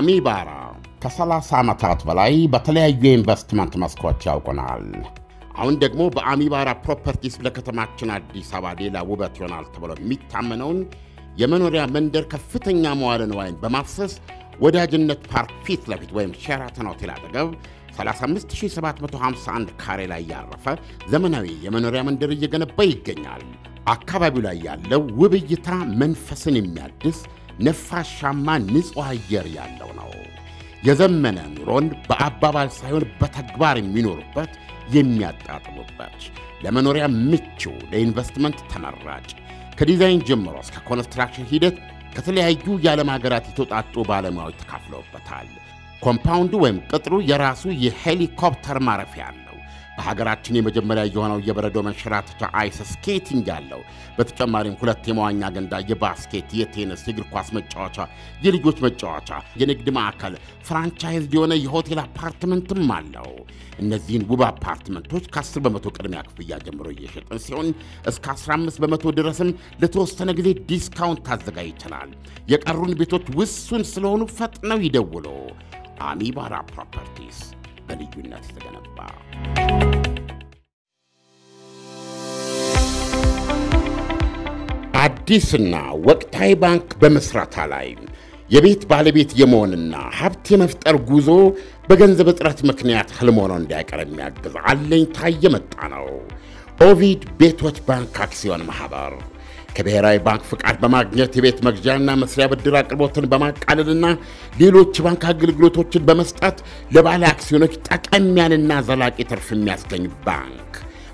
አሚባራ ከ30 ዓመታት በላይ በተለያዩ የኢንቨስትመንት መስኮች ያውቁናል። አሁን ደግሞ በአሚባራ ፕሮፐርቲስ ለከተማችን አዲስ አበባ ሌላ ውበት ይሆናል ተብሎ የሚታመነውን የመኖሪያ መንደር ከፍተኛ መዋለ ንዋይን በማፍሰስ ወዳጅነት ፓርክ ፊት ለፊት ወይም ሼራተን ሆቴል አጠገብ 35751 ካሬ ላይ ያረፈ ዘመናዊ የመኖሪያ መንደር እየገነባ ይገኛል። አካባቢው ላይ ያለው ውብ እይታ መንፈስን የሚያድስ ነፋሻማ ንጹሕ አየር ያለው ነው። የዘመነ ኑሮን በአባባል ሳይሆን በተግባር የሚኖሩበት የሚያጣጥሙበት፣ ለመኖሪያ ምቹ፣ ለኢንቨስትመንት ተመራጭ ከዲዛይን ጀምሮ እስከ ኮንስትራክሽን ሂደት ከተለያዩ የዓለም ሀገራት የተውጣጡ ባለሙያዎች ተካፍለውበታል። ኮምፓውንዱ ወይም ቅጥሩ የራሱ የሄሊኮፕተር ማረፊያ በሀገራችን የመጀመሪያ የሆነው የበረዶ መንሸራተቻ አይስ ስኬቲንግ ያለው በተጨማሪም ሁለት የመዋኛ ገንዳ፣ የባስኬት፣ የቴኒስ፣ የእግር ኳስ መጫወቻ፣ የልጆች መጫወቻ፣ የንግድ ማዕከል፣ ፍራንቻይዝ የሆነ የሆቴል አፓርትመንትም አለው። እነዚህን ውብ አፓርትመንቶች ከ10 በመቶ ቅድሚያ ክፍያ ጀምሮ እየሸጥን ሲሆን እስከ 15 በመቶ ድረስም ለተወሰነ ጊዜ ዲስካውንት ታዘጋጅተናል። የቀሩን ቤቶች ውሱን ስለሆኑ ፈጥነው ይደውሉ። አሚባራ ፕሮፐርቲስ በልዩነት የተገነባ አዲስና ወቅታዊ ባንክ በመስራታ ላይ የቤት ባለቤት የመሆንና ሀብት የመፍጠር ጉዞ በገንዘብ እጥረት ምክንያት ህልሞኖ እንዳይቀር የሚያግዝ አለኝታ የመጣ ነው። ኦቪድ ቤቶች ባንክ አክሲዮን ማህበር ከብሔራዊ ባንክ ፍቃድ በማግኘት የቤት መግዣና መስሪያ ብድር አቅርቦትን በማቃለልና ሌሎች ባንክ አገልግሎቶችን በመስጠት ለባለ አክሲዮኖች ጠቀሚያንና ዘላቂ ትርፍ የሚያስገኝ ባንክ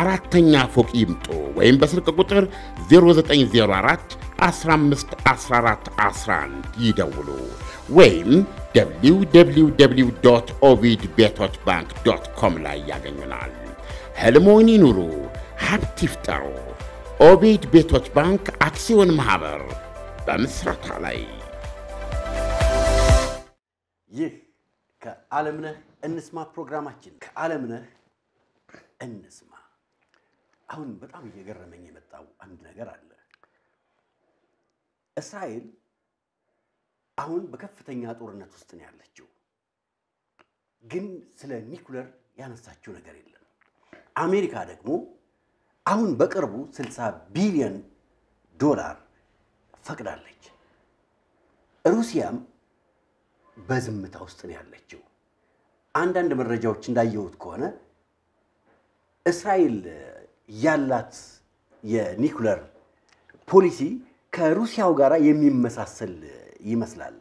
አራተኛ ፎቅ ይምጡ ወይም በስልክ ቁጥር 0904 ይደውሉ ወይም www ኦቪድ ቤቶች ባንክ ዶት ኮም ላይ ያገኙናል። ህልሞን ይኑሩ፣ ሀብት ይፍጠሩ። ኦቪድ ቤቶች ባንክ አክሲዮን ማኅበር በምስረታ ላይ። ይህ ከዓለምነህ እንስማ ፕሮግራማችን ከዓለምነህ እንስማ አሁን በጣም እየገረመኝ የመጣው አንድ ነገር አለ። እስራኤል አሁን በከፍተኛ ጦርነት ውስጥ ነው ያለችው፣ ግን ስለ ኒኩለር ያነሳችው ነገር የለም። አሜሪካ ደግሞ አሁን በቅርቡ 60 ቢሊዮን ዶላር ፈቅዳለች። ሩሲያም በዝምታ ውስጥ ነው ያለችው። አንዳንድ መረጃዎች እንዳየሁት ከሆነ እስራኤል ያላት የኒኩለር ፖሊሲ ከሩሲያው ጋር የሚመሳሰል ይመስላል።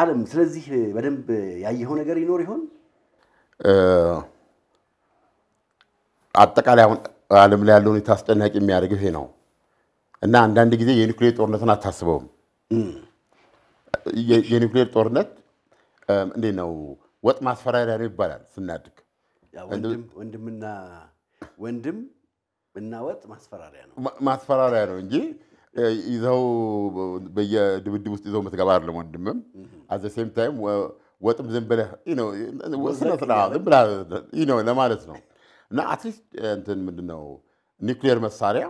ዓለም ስለዚህ በደንብ ያየኸው ነገር ይኖር ይሆን? አጠቃላይ አሁን ዓለም ላይ ያለው ሁኔታ አስጨናቂ የሚያደርግ ይሄ ነው እና አንዳንድ ጊዜ የኒኩሌር ጦርነትን አታስበውም። የኒኩሌር ጦርነት እንዴት ነው ወጥ ማስፈራሪያ ነው ይባላል ስናድግ ወንድምና ወንድም እና ወጥ ማስፈራሪያ ነው ማስፈራሪያ ነው እንጂ ይዘው በየድብድብ ውስጥ ይዘው ምትገባ አይደለም። ወንድምም አዘ ሴም ታይም ወጥም ዝም ብለህ ስነ ስርዓት ዝም ብለህ ለማለት ነው እና አትሊስት እንትን ምንድን ነው ኒውክሊየር መሳሪያ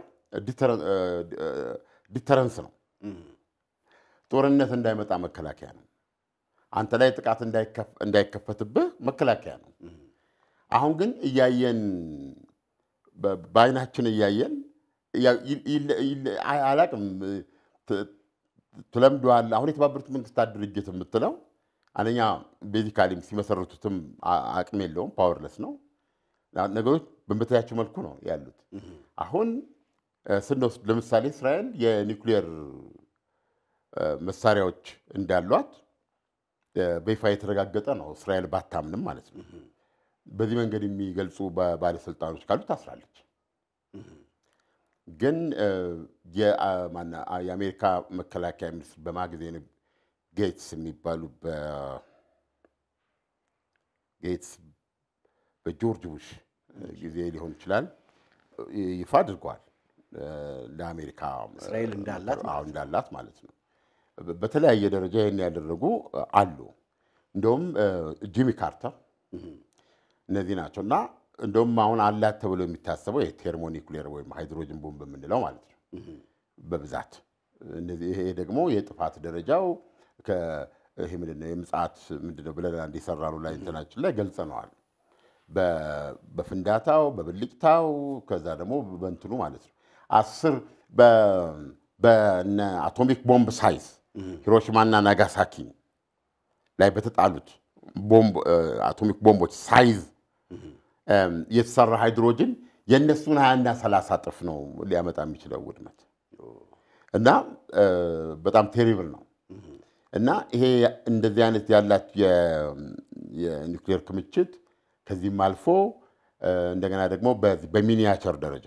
ዲተረንስ ነው። ጦርነት እንዳይመጣ መከላከያ ነው። አንተ ላይ ጥቃት እንዳይከፈትብህ መከላከያ ነው። አሁን ግን እያየን በአይናችን እያየን አላቅም ትለምደዋል። አሁን የተባበሩት መንግስታት ድርጅት የምትለው አንደኛ ቤዚካሊም ሲመሰረቱትም አቅም የለውም፣ ፓወርለስ ነው። ነገሮች በመተያቸው መልኩ ነው ያሉት። አሁን ስንወስድ ለምሳሌ እስራኤል የኒውክሌር መሳሪያዎች እንዳሏት በይፋ የተረጋገጠ ነው። እስራኤል ባታምንም ማለት ነው። በዚህ መንገድ የሚገልጹ ባለስልጣኖች ካሉ ታስራለች። ግን የአሜሪካ መከላከያ ሚኒስትር በማግዜን ጌትስ የሚባሉ ጌትስ በጆርጅ ቡሽ ጊዜ ሊሆን ይችላል ይፋ አድርጓል። ለአሜሪካ እስራኤል እንዳላት ማለት ነው። በተለያየ ደረጃ ይህን ያደረጉ አሉ። እንደውም ጂሚ ካርተር እነዚህ ናቸው እና እንደውም አሁን አላት ተብሎ የሚታሰበው የቴርሞኒኩሌር ወይም ሃይድሮጅን ቦምብ የምንለው ማለት ነው በብዛት ይሄ ደግሞ የጥፋት ደረጃው ይህ ምንድነው የምጽአት ምንድነው ብለን አንድ ላይ እንትናችን ላይ ገልጸነዋል። በፍንዳታው በብልጭታው ከዛ ደግሞ በንትኑ ማለት ነው አስር በአቶሚክ ቦምብ ሳይዝ ሂሮሽማና ናጋሳኪ ላይ በተጣሉት አቶሚክ ቦምቦች ሳይዝ የተሰራ ሃይድሮጅን የእነሱን ሀያና ሰላሳ ጥፍ ነው ሊያመጣ የሚችለው ውድመት እና በጣም ቴሪብል ነው እና ይሄ እንደዚህ አይነት ያላት የኒክሌር ክምችት ከዚህም አልፎ እንደገና ደግሞ በሚኒያቸር ደረጃ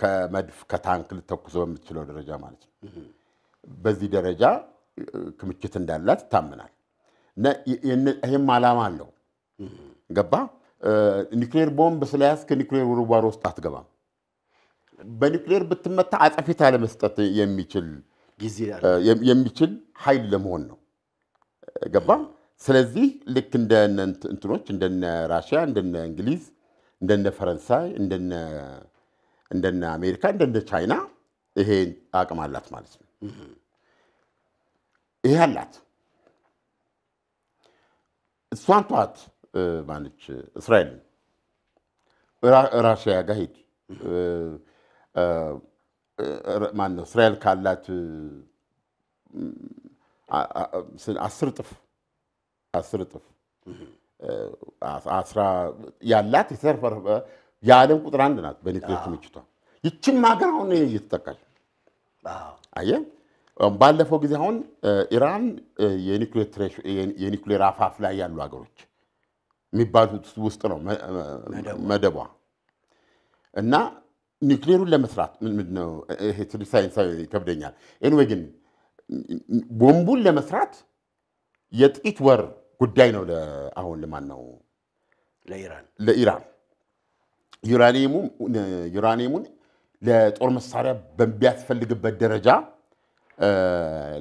ከመድፍ ከታንክ ልተኩሶ በምትችለው ደረጃ ማለት ነው። በዚህ ደረጃ ክምችት እንዳላት ይታመናል። ይህም ዓላማ አለው ገባ ኒክሌር ቦምብ ስለያዝክ ኒክሌር ውርዋር ውስጥ አትገባም። በኒክሌር ብትመታ አጸፊታ ለመስጠት የሚችል ኃይል ለመሆን ነው። ገባ? ስለዚህ ልክ እንደ እንትኖች እንደነ ራሽያ፣ እንደነ እንግሊዝ፣ እንደነ ፈረንሳይ፣ እንደነ እንደነ አሜሪካ፣ እንደነ ቻይና ይሄ አቅም አላት ማለት ነው። ይሄ አላት እሷን ተዋት። ማነች እስራኤል ራሽያ ጋር ሄድ ማነው እስራኤል ካላት አስር እጥፍ አስር እጥፍ አስራ ያላት የተረፈረፈ የዓለም ቁጥር አንድ ናት በኒክሌር ክምችቷ። ይችም ሀገር አሁን እየተጠቃች አየህ። ባለፈው ጊዜ አሁን ኢራን የኒክሌር አፋፍ ላይ ያሉ ሀገሮች የሚባሉት ውስጥ ነው መደቧ እና ኒውክሌሩን ለመስራት ምንድነው ይሄ ትንሽ ሳይንሳዊ ይከብደኛል። ኤንዌ ግን ቦምቡን ለመስራት የጥቂት ወር ጉዳይ ነው። አሁን ለማን ነው ለኢራን ዩራኒየሙን ለጦር መሳሪያ በሚያስፈልግበት ደረጃ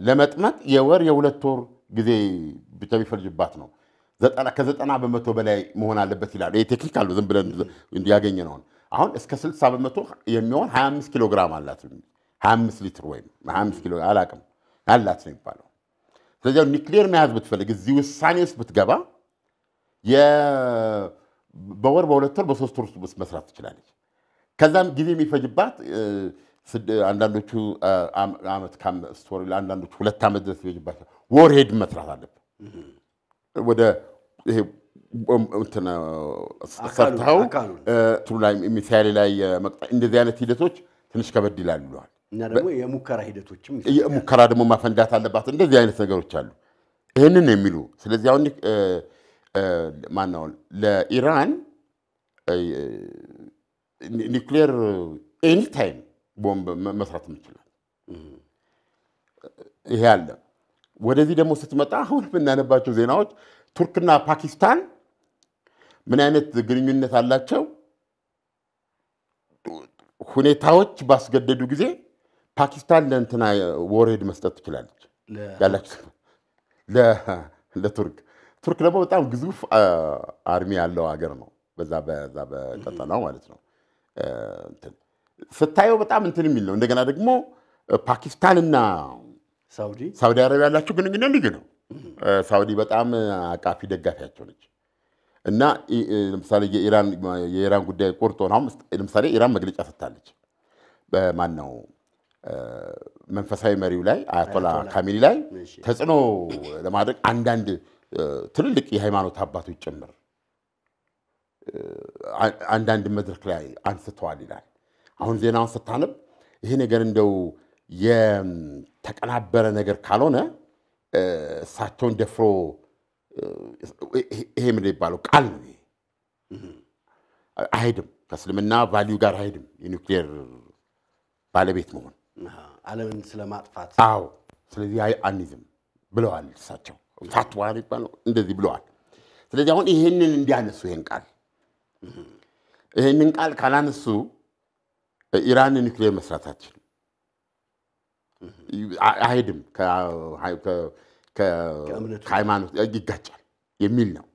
ለመጥመቅ የወር የሁለት ወር ጊዜ ብቻ ቢፈልጅባት ነው ከዘጠና በመቶ በላይ መሆን አለበት ይላሉ። ቴክኒክ አሉ ዝም ብለን ያገኘ ነውን። አሁን እስከ 60 በመቶ የሚሆን 25 ኪሎ ግራም አላት 25 ሊትር ወይም 25 ኪሎ አላቅም አላት ነው የሚባለው። ስለዚህ ኒክሌር መያዝ ብትፈልግ እዚህ ውሳኔ ውስጥ ብትገባ በወር በሁለት ወር በሶስት ወር ውስጥ መስራት ትችላለች። ከዛም ጊዜ የሚፈጅባት አንዳንዶቹ ዓመት ከአምስት ወር አንዳንዶቹ ሁለት ዓመት ድረስ ይፈጅባቸዋል። ወር ሄድ መስራት አለብህ ወደ ይሄ ሰርተኸው ትሉ ላይ ምሳሌ እንደዚህ አይነት ሂደቶች ትንሽ ከበድ ይላሉ ይለዋል። እና ደግሞ የሙከራ ሂደቶችም ሙከራ ደግሞ ማፈንዳት አለባት። እንደዚህ አይነት ነገሮች አሉ። ይህንን የሚሉ ስለዚህ አሁን ማነው ለኢራን ኒውክሌር ኤኒ ታይም ቦምብ መስራት የምችላል። ይሄ አለ። ወደዚህ ደግሞ ስትመጣ አሁን የምናነባቸው ዜናዎች ቱርክና ፓኪስታን ምን አይነት ግንኙነት አላቸው? ሁኔታዎች ባስገደዱ ጊዜ ፓኪስታን ለእንትና ወሬድ መስጠት ትችላለች ያላችሁ ለቱርክ። ቱርክ ደግሞ በጣም ግዙፍ አርሚ ያለው ሀገር ነው፣ በዛ በዛ በቀጠናው ማለት ነው። ስታየው በጣም እንትን የሚል ነው። እንደገና ደግሞ ፓኪስታንና ሳውዲ አረቢያ ያላቸው ግንኙነት ልዩ ነው። ሳውዲ በጣም አቃፊ ደጋፊያቸው ነች እና ለምሳሌ የኢራን ጉዳይ ቁርጥ ለምሳሌ ኢራን መግለጫ ሰጥታለች። በማን ነው መንፈሳዊ መሪው ላይ አያቶላ ካሚኒ ላይ ተጽዕኖ ለማድረግ አንዳንድ ትልልቅ የሃይማኖት አባቶች ጭምር አንዳንድ መድረክ ላይ አንስተዋል ይላል። አሁን ዜናውን ስታነብ ይሄ ነገር እንደው የተቀናበረ ነገር ካልሆነ እሳቸውን ደፍሮ ይሄ ምን ይባለው ቃል ነው። አይሄድም፣ ከእስልምና ቫሊዩ ጋር አይሄድም። የኒክሌር ባለቤት መሆን አለምን ስለማጥፋት አዎ። ስለዚህ አንይዝም ብለዋል እሳቸው። ፋትዋ ይባለው እንደዚህ ብለዋል። ስለዚህ አሁን ይሄንን እንዲያነሱ ይሄን ቃል ይሄንን ቃል ካላነሱ ኢራን ኒክሌር መስራት አትችልም። አይሄድም፣ ከሃይማኖት ይጋጫል የሚል ነው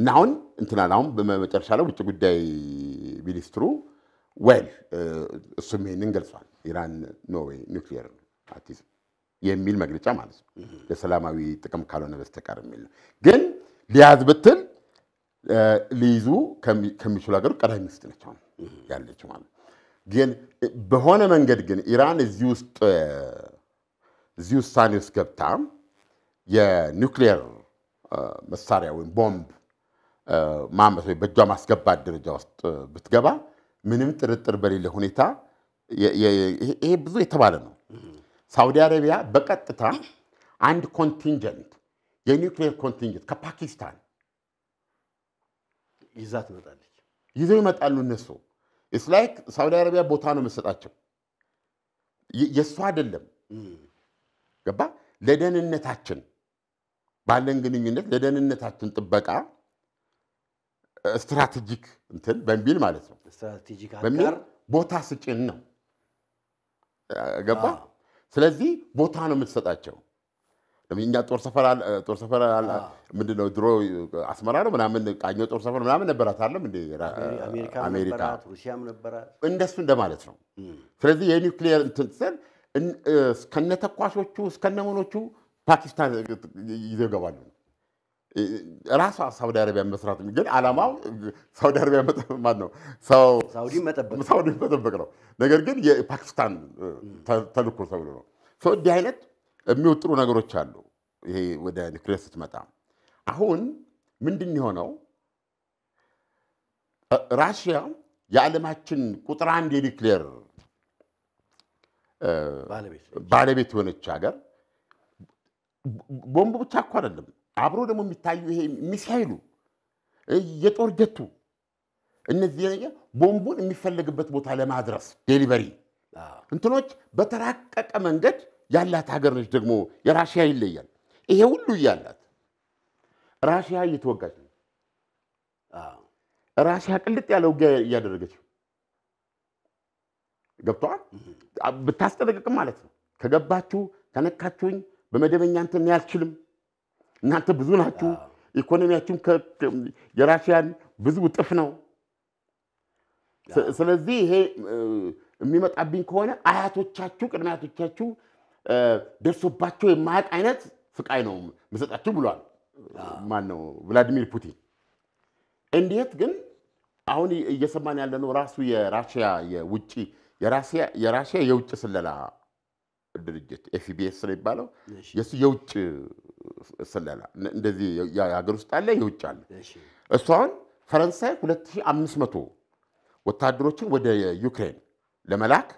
እና አሁን እንትናል አሁን በመጨረሻ ላይ ውጭ ጉዳይ ሚኒስትሩ ወል እሱም ይሄንን ገልጿል። ኢራን ኖርዌይ ኒውክሊየር አቲዝም የሚል መግለጫ ማለት ነው ለሰላማዊ ጥቅም ካልሆነ በስተቀር የሚል ነው። ግን ሊያዝ ብትል ሊይዙ ከሚችሉ ሀገሮች ቀዳሚ ውስጥ ነች ያለችው ማለት ነው። ግን በሆነ መንገድ ግን ኢራን እዚህ ውስጥ እዚህ ውሳኔ ውስጥ ገብታ የኒውክሊየር መሳሪያ ወይም ቦምብ ማመት በእጇ ማስገባት ደረጃ ውስጥ ብትገባ ምንም ጥርጥር በሌለ ሁኔታ ይሄ ብዙ የተባለ ነው። ሳውዲ አረቢያ በቀጥታ አንድ ኮንቲንጀንት የኒውክሊየር ኮንቲንጀንት ከፓኪስታን ይዛ ትመጣለች። ይዘው ይመጣሉ እነሱ ኢትስ ላይክ ሳውዲ አረቢያ ቦታ ነው የምሰጣቸው። የእሱ አይደለም ገባ። ለደህንነታችን ባለን ግንኙነት ለደህንነታችን ጥበቃ ስትራቴጂክ እንትን በሚል ማለት ነው በሚል ቦታ ስጭን ነው ገባ። ስለዚህ ቦታ ነው የምትሰጣቸው። እኛ ጦር ሰፈር ጦር ሰፈር ምንድን ነው ድሮ አስመራ ነው ምናምን ቃኘ ጦር ሰፈር ምናምን ነበራት አለም እንደ አሜሪካ እንደሱ እንደማለት ነው። ስለዚህ የኒውክሊየር እንትን ስል እስከነ መኖቹ ፓኪስታን ይዘው ይገባሉ። ራሷ ሳውዲ አረቢያ መስራት ግን አላማው ሳውዲ አረቢያ ማለት ነው ሳውዲ መጠበቅ ነው። ነገር ግን የፓኪስታን ተልኮ ተብሎ ነው እንዲህ አይነት የሚወጥሩ ነገሮች አሉ። ይሄ ወደ ኒውክሌር ስትመጣ አሁን ምንድን የሆነው ራሽያ የዓለማችን ቁጥር አንድ የኒክሌር ባለቤት የሆነች ሀገር ቦምቡ ብቻ እኮ አይደለም፣ አብሮ ደግሞ የሚታዩ ይሄ ሚሳይሉ፣ የጦር ጀቱ፣ እነዚህ ነገር ቦምቡን የሚፈለግበት ቦታ ለማድረስ ዴሊቨሪ እንትኖች በተራቀቀ መንገድ ያላት ሀገር ነች። ደግሞ የራሽያ ይለያል። ይሄ ሁሉ እያላት ራሽያ እየተወጋች ነው። ራሽያ ቅልጥ ያለ ውጊያ እያደረገች ገብተዋል። ብታስጠነቅቅም ማለት ነው ከገባችሁ ከነካችሁኝ በመደበኛ እንትን ያልችልም እናንተ ብዙ ናችሁ፣ ኢኮኖሚያችሁም የራሽያን ብዙ እጥፍ ነው። ስለዚህ ይሄ የሚመጣብኝ ከሆነ አያቶቻችሁ ቅድመ አያቶቻችሁ ደርሶባቸው የማያውቅ አይነት ስቃይ ነው መሰጣችሁ ብሏል። ማነው ነው ቭላዲሚር ፑቲን። እንዴት ግን አሁን እየሰማን ያለነው ራሱ የራሽያ የውጭ የራሽያ የውጭ ስለላ ድርጅት ኤፍቢኤስ ነው የሚባለው። የእሱ የውጭ ስለላ እንደዚህ የሀገር ውስጥ አለ፣ የውጭ አለ። እሱ አሁን ፈረንሳይ 2500 ወታደሮችን ወደ ዩክሬን ለመላክ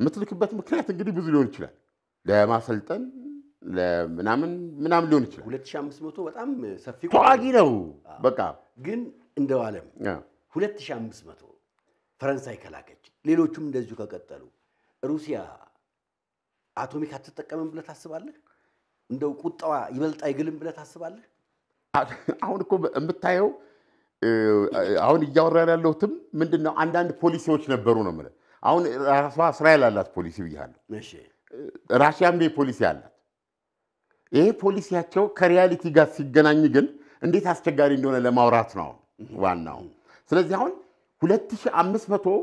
የምትልክበት ምክንያት እንግዲህ ብዙ ሊሆን ይችላል። ለማሰልጠን ምናምን ምናምን ሊሆን ይችላል። 2500 በጣም ሰፊ ተዋጊ ነው። በቃ ግን እንደው ዓለም 2500 ፈረንሳይ ከላከች፣ ሌሎቹም እንደዚሁ ከቀጠሉ ሩሲያ አቶሚክ አትጠቀምም ብለህ ታስባለህ? እንደው ቁጣዋ ይበልጥ አይግልም ብለህ ታስባለህ? አሁን እኮ የምታየው አሁን እያወራን ያለሁትም ምንድን ነው አንዳንድ ፖሊሲዎች ነበሩ ነው የምልህ። አሁን ራሷ እስራኤል አላት ፖሊሲ ብያለሁ። ራሽያም ላይ ፖሊሲ አላት። ይሄ ፖሊሲያቸው ከሪያሊቲ ጋር ሲገናኝ ግን እንዴት አስቸጋሪ እንደሆነ ለማውራት ነው ዋናው። ስለዚህ አሁን 2500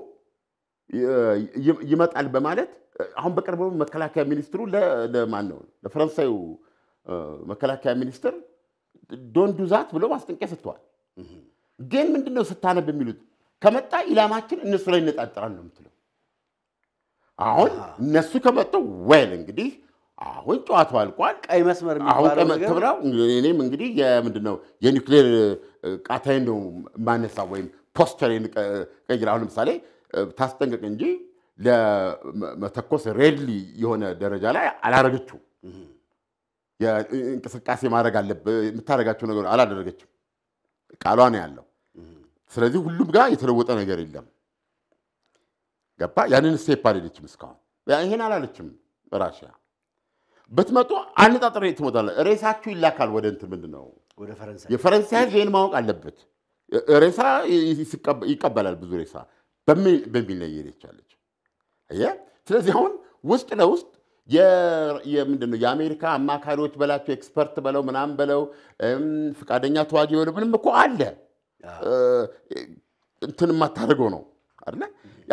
ይመጣል በማለት አሁን በቅርብ መከላከያ ሚኒስትሩ ለማን ነው ለፈረንሳዩ መከላከያ ሚኒስትር ዶንዱ ዛት ብሎ ማስጠንቀቂያ ሰጥተዋል። ግን ምንድነው ስታነብ የሚሉት ከመጣ ኢላማችን እነሱ ላይ እነጣጠራል ነው የምትለው አሁን እነሱ ከመጠው ወል እንግዲህ አሁን ጨዋታው አልቋል። ቀይ መስመር የሚባለው እኔም እንግዲህ የምንድን ነው የኒክሌር ቃታይ ነው ማነሳ ወይም ፖስተሬን ቀይር። አሁን ለምሳሌ ታስጠንቀቅ እንጂ ለመተኮስ ሬድሊ የሆነ ደረጃ ላይ አላረገችው። እንቅስቃሴ ማድረግ አለ የምታደረጋቸው ነገር አላደረገችም። ቃሏ ነው ያለው። ስለዚህ ሁሉም ጋር የተለወጠ ነገር የለም። ገባ ያንን ስቴፕ አልሄደችም እስካሁን ይሄን አላለችም ራሽያ ብትመጡ አነጣጥሬ ትሞታለ ሬሳችሁ ይላካል ወደ እንትን ምንድን ነው የፈረንሳይ ህዝብ ይህን ማወቅ አለበት ሬሳ ይቀበላል ብዙ ሬሳ በሚል ነው የሄደቻለች ስለዚህ አሁን ውስጥ ለውስጥ ምንድን ነው የአሜሪካ አማካሪዎች በላቸው ኤክስፐርት በለው ምናም በለው ፍቃደኛ ተዋጊ የሆነ ምንም እኮ አለ እንትን የማታደርገው ነው አይደለ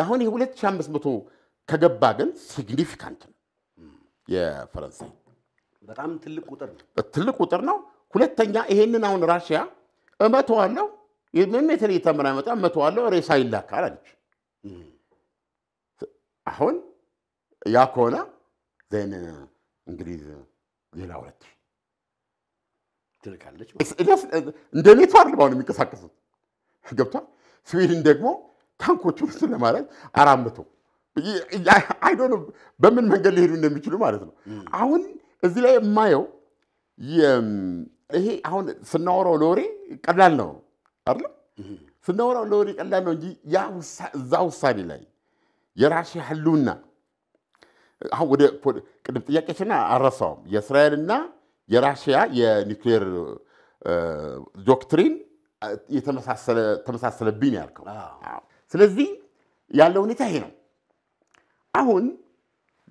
አሁን ይህ 2500 ከገባ ግን ሲግኒፊካንት ነው። የፈረንሳይ በጣም ትልቅ ቁጥር ነው። ትልቅ ቁጥር ነው። ሁለተኛ ይሄንን አሁን ራሽያ እመተዋለሁ ምንም የተለየ ተምር መጣ እመተዋለሁ ሬሳ ይላካል አለች። አሁን ያ ከሆነ ዘን እንግሊዝ ሌላ ሁለት ትልካለች። እንደ ኔቶ አይደለም የሚንቀሳቀሱት ገብቷል። ስዊድን ደግሞ ታንኮቹ ምስል ለማለት አራት መቶ አይዶነ በምን መንገድ ሊሄዱ እንደሚችሉ ማለት ነው። አሁን እዚህ ላይ የማየው ይሄ አሁን ስናወራው ለወሬ ቀላል ነው አይደለም? ስናወራው ለወሬ ቀላል ነው እንጂ ያ እዛ ውሳኔ ላይ የራሽ ህልውና አሁን ወደ ቅድም ጥያቄችና አረሳውም የእስራኤልና የራሽያ የኒክሌር ዶክትሪን የተመሳሰለብኝ ያልከው ስለዚህ ያለው ሁኔታ ይሄ ነው። አሁን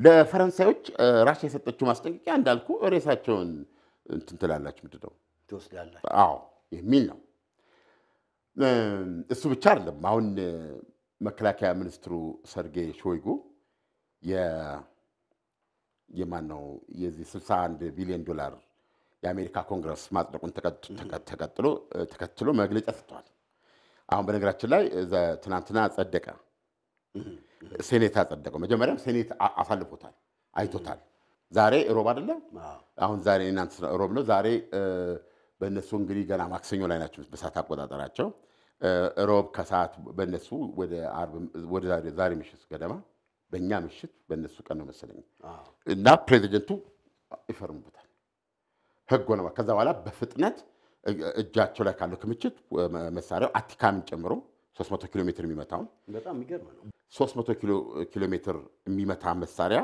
ለፈረንሳዮች ራሽያ የሰጠችው ማስጠንቀቂያ እንዳልኩ ሬሳቸውን እንትን ትላላችሁ ምንድን ትወስዳላችሁ? የሚል ነው። እሱ ብቻ አይደለም። አሁን መከላከያ ሚኒስትሩ ሰርጌይ ሾይጉ የማን ነው የዚህ 61 ቢሊዮን ዶላር የአሜሪካ ኮንግረስ ማጽደቁን ተከትሎ መግለጫ ሰጥተዋል። አሁን በነገራችን ላይ ትናንትና ጸደቀ፣ ሴኔት አጸደቀው። መጀመሪያም ሴኔት አሳልፎታል፣ አይቶታል። ዛሬ ሮብ አደለ? አሁን ዛሬ እናንተ ሮብ ነው። ዛሬ በእነሱ እንግዲህ ገና ማክሰኞ ላይ ናቸው በሰዓት አቆጣጠራቸው። ሮብ ከሰዓት በእነሱ ወደ ዛሬ ምሽት ገደማ፣ በእኛ ምሽት በእነሱ ቀን ነው መሰለኝ እና ፕሬዚደንቱ ይፈርሙበታል ህግ ሆነማ ከዛ በኋላ በፍጥነት እጃቸው ላይ ካለው ክምችት መሳሪያው አቲካምን ጨምሮ 300 ኪሎ ሜትር የሚመታውን 300 ኪሎ ሜትር የሚመታ መሳሪያ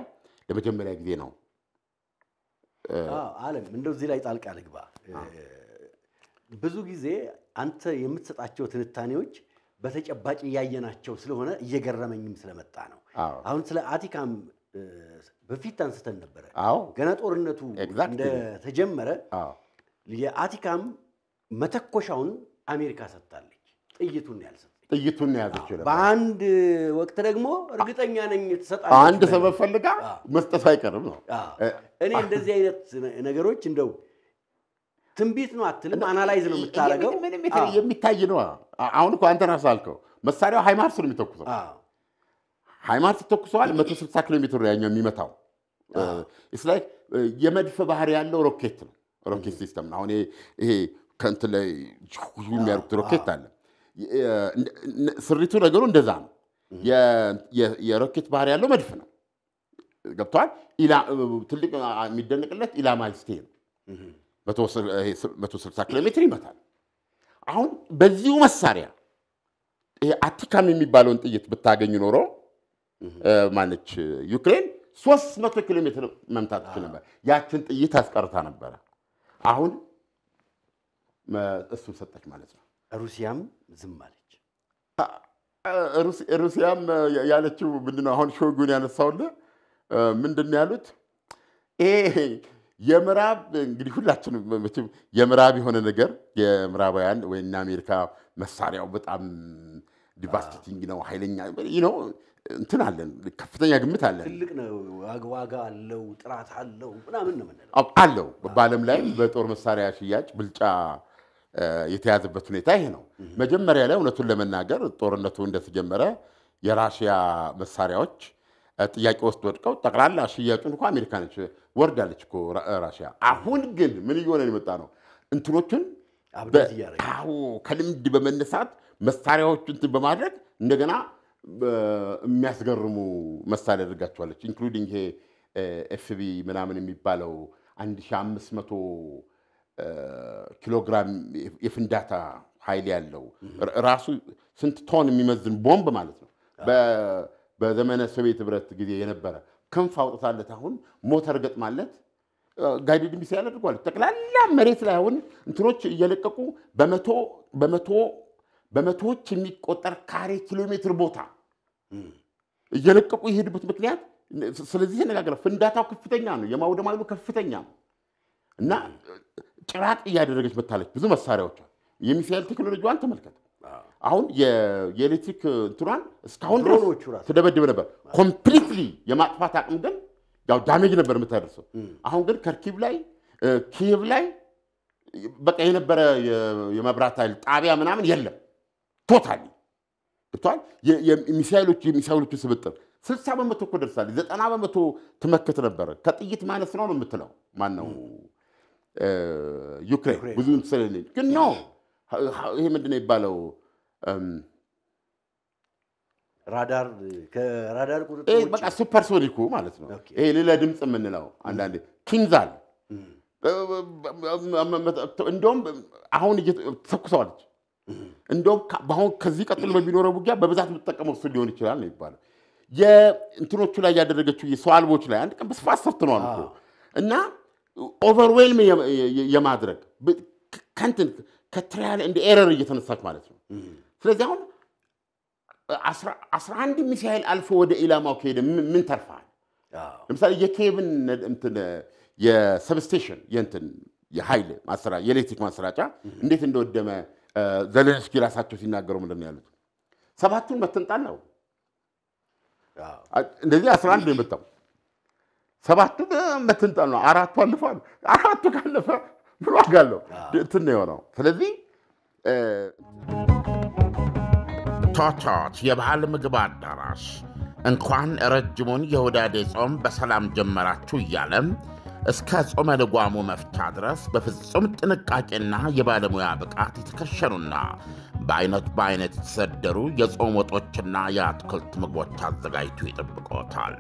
ለመጀመሪያ ጊዜ ነው። አለም እንደው እዚህ ላይ ጣልቃ ልግባ። ብዙ ጊዜ አንተ የምትሰጣቸው ትንታኔዎች በተጨባጭ እያየናቸው ስለሆነ እየገረመኝም ስለመጣ ነው። አሁን ስለ አቲካም በፊት አንስተን ነበረ። ገና ጦርነቱ እንደተጀመረ የአቲካም መተኮሻውን አሜሪካ ሰጥታለች። ጥይቱን ያልሰጥ ጥይቱን ነበር። በአንድ ወቅት ደግሞ እርግጠኛ ነኝ ትሰጣለች። አንድ ሰበብ ፈልጋ መስጠት አይቀርም ነው። እኔ እንደዚህ አይነት ነገሮች እንደው ትንቢት ነው አትልም፣ አናላይዝ ነው የምታደርገው። የሚታይ ነው። አሁን እኮ አንተ ራስህ አልከው መሳሪያው ሃይማርስ ነው የሚተኩሰው። ሃይማርስ ተኩሰዋል። 160 ኪሎ ሜትር ያኛው የሚመታው ስላይ ላይክ የመድፍ ባህሪ ያለው ሮኬት ነው ሮኬት ሲስተም ነው። አሁን ይሄ ከእንትን ላይ የሚያርጉት ሮኬት አለ። ስሪቱ ነገሩ እንደዛ ነው። የሮኬት ባህር ያለው መድፍ ነው። ገብተዋል። ትልቅ የሚደንቅለት ኢላማ ስቴ ነው። 160 ኪሎ ሜትር ይመታል። አሁን በዚሁ መሳሪያ አቲካም የሚባለውን ጥይት ብታገኝ ኖሮ ማነች ዩክሬን 300 ኪሎ ሜትር መምታት ነበር። ያችን ጥይት አስቀርታ ነበረ። አሁን እሱን ሰጠች ማለት ነው። ሩሲያም ዝም አለች። ሩሲያም ያለችው ምንድን አሁን ሾጉን ያነሳውልህ ምንድን ያሉት ይሄ የምዕራብ እንግዲህ ሁላችንም መቼም የምዕራብ የሆነ ነገር የምዕራባውያን ወይ አሜሪካ መሳሪያው በጣም ዲቫስቲቲንግ ነው፣ ኃይለኛ ነው፣ እንትን አለን፣ ከፍተኛ ግምት አለን፣ ትልቅ ነው፣ ዋጋ አለው፣ ጥራት አለው ምናምን ነው አለው። በዓለም ላይም በጦር መሳሪያ ሽያጭ ብልጫ የተያዘበት ሁኔታ ይሄ ነው። መጀመሪያ ላይ እውነቱን ለመናገር ጦርነቱ እንደተጀመረ የራሽያ መሳሪያዎች ጥያቄ ውስጥ ወድቀው ጠቅላላ ሽያጩን እኮ አሜሪካ ነች ወርዳለች እኮ ራሽያ። አሁን ግን ምን እየሆነ የመጣ ነው? እንትኖቹን ከልምድ በመነሳት መሳሪያዎቹ እንትን በማድረግ እንደገና የሚያስገርሙ መሳሪያ አድርጋቸዋለች። ኢንክሉዲንግ ይሄ ኤፍቢ ምናምን የሚባለው 1500 ኪሎግራም የፍንዳታ ኃይል ያለው ራሱ ስንት ቶን የሚመዝን ቦምብ ማለት ነው። በዘመነ ሶቪየት ህብረት ጊዜ የነበረ ክንፍ አውጥታለት አሁን ሞተር ገጥማለት ጋይድድ ሚሳይል አድርጓል። ጠቅላላ መሬት ላይ አሁን እንትኖች እየለቀቁ በመቶዎች የሚቆጠር ካሬ ኪሎ ሜትር ቦታ እየለቀቁ የሄዱበት ምክንያት ስለዚህ ተነጋግረ ፍንዳታው ከፍተኛ ነው። የማውደማሉ ከፍተኛ ነው እና ጭራቅ እያደረገች መታለች። ብዙ መሳሪያዎች የሚሳኤል ቴክኖሎጂዋን ተመልከት። አሁን የኤሌክትሪክ እንትኗን እስካሁን ድረስ ትደበድብ ነበር። ኮምፕሊትሊ የማጥፋት አቅም ግን ያው ዳሜጅ ነበር የምታደርሰው። አሁን ግን ከርኪቭ ላይ ኪየቭ ላይ በቃ የነበረ የመብራት ኃይል ጣቢያ ምናምን የለም ቶታሊ ብቷል። ሚሳይሎች የሚሳይሎቹ ስብጥር ስልሳ በመቶ እኮ ደርሳለች። ዘጠና በመቶ ትመክት ነበረ። ከጥይት ማነስ ነው ነው የምትለው ማነው? ዩክሬን ብዙ ስለሌል ግን ኖ ይሄ ምንድነው ይባለው ራዳር በቃ ሱፐርሶኒኩ ማለት ነው። ይሄ ሌላ ድምፅ የምንለው አንዳንዴ ኪንዛል እንደውም አሁን ተኩሰዋለች። እንደውም በአሁን ከዚህ ቀጥሎ በሚኖረው ውጊያ በብዛት የምትጠቀመው እሱ ሊሆን ይችላል ነው ይባላል። የእንትኖቹ ላይ ያደረገችው የሰው አልቦች ላይ አንድ ቀን በስፋት ሰፍትነዋል እና ኦቨርዌልም የማድረግ ከንትን ከትራያል እንደ ኤረር እየተነሳች ማለት ነው። ስለዚህ አሁን 11 አንድ ሚሳይል አልፎ ወደ ኢላማው ከሄደ ምን ተርፋል? ለምሳሌ የኬብን የሰብስቴሽን የንትን የኃይል ማሰራጫ የኤሌክትሪክ ማሰራጫ እንዴት እንደወደመ ዘለንስኪ ራሳቸው ሲናገሩ ምንድን ያሉት ሰባቱን መተንጣል ነው። እንደዚህ 11 አንድ የመጣው። ሰባት መትንጠል ነው። አራቱ አልፏል። አራቱ ካለፈ ምን ዋጋ አለው? እንትን ነው የሆነው። ስለዚህ ቶቶት የባህል ምግብ አዳራሽ እንኳን ረጅሙን የሁዳዴ ጾም በሰላም ጀመራችሁ እያለም እስከ ጾመ ልጓሙ መፍቻ ድረስ በፍጹም ጥንቃቄና የባለሙያ ብቃት የተከሸኑና በአይነት በአይነት የተሰደሩ የጾም ወጦችና የአትክልት ምግቦች አዘጋጅቶ ይጠብቆታል።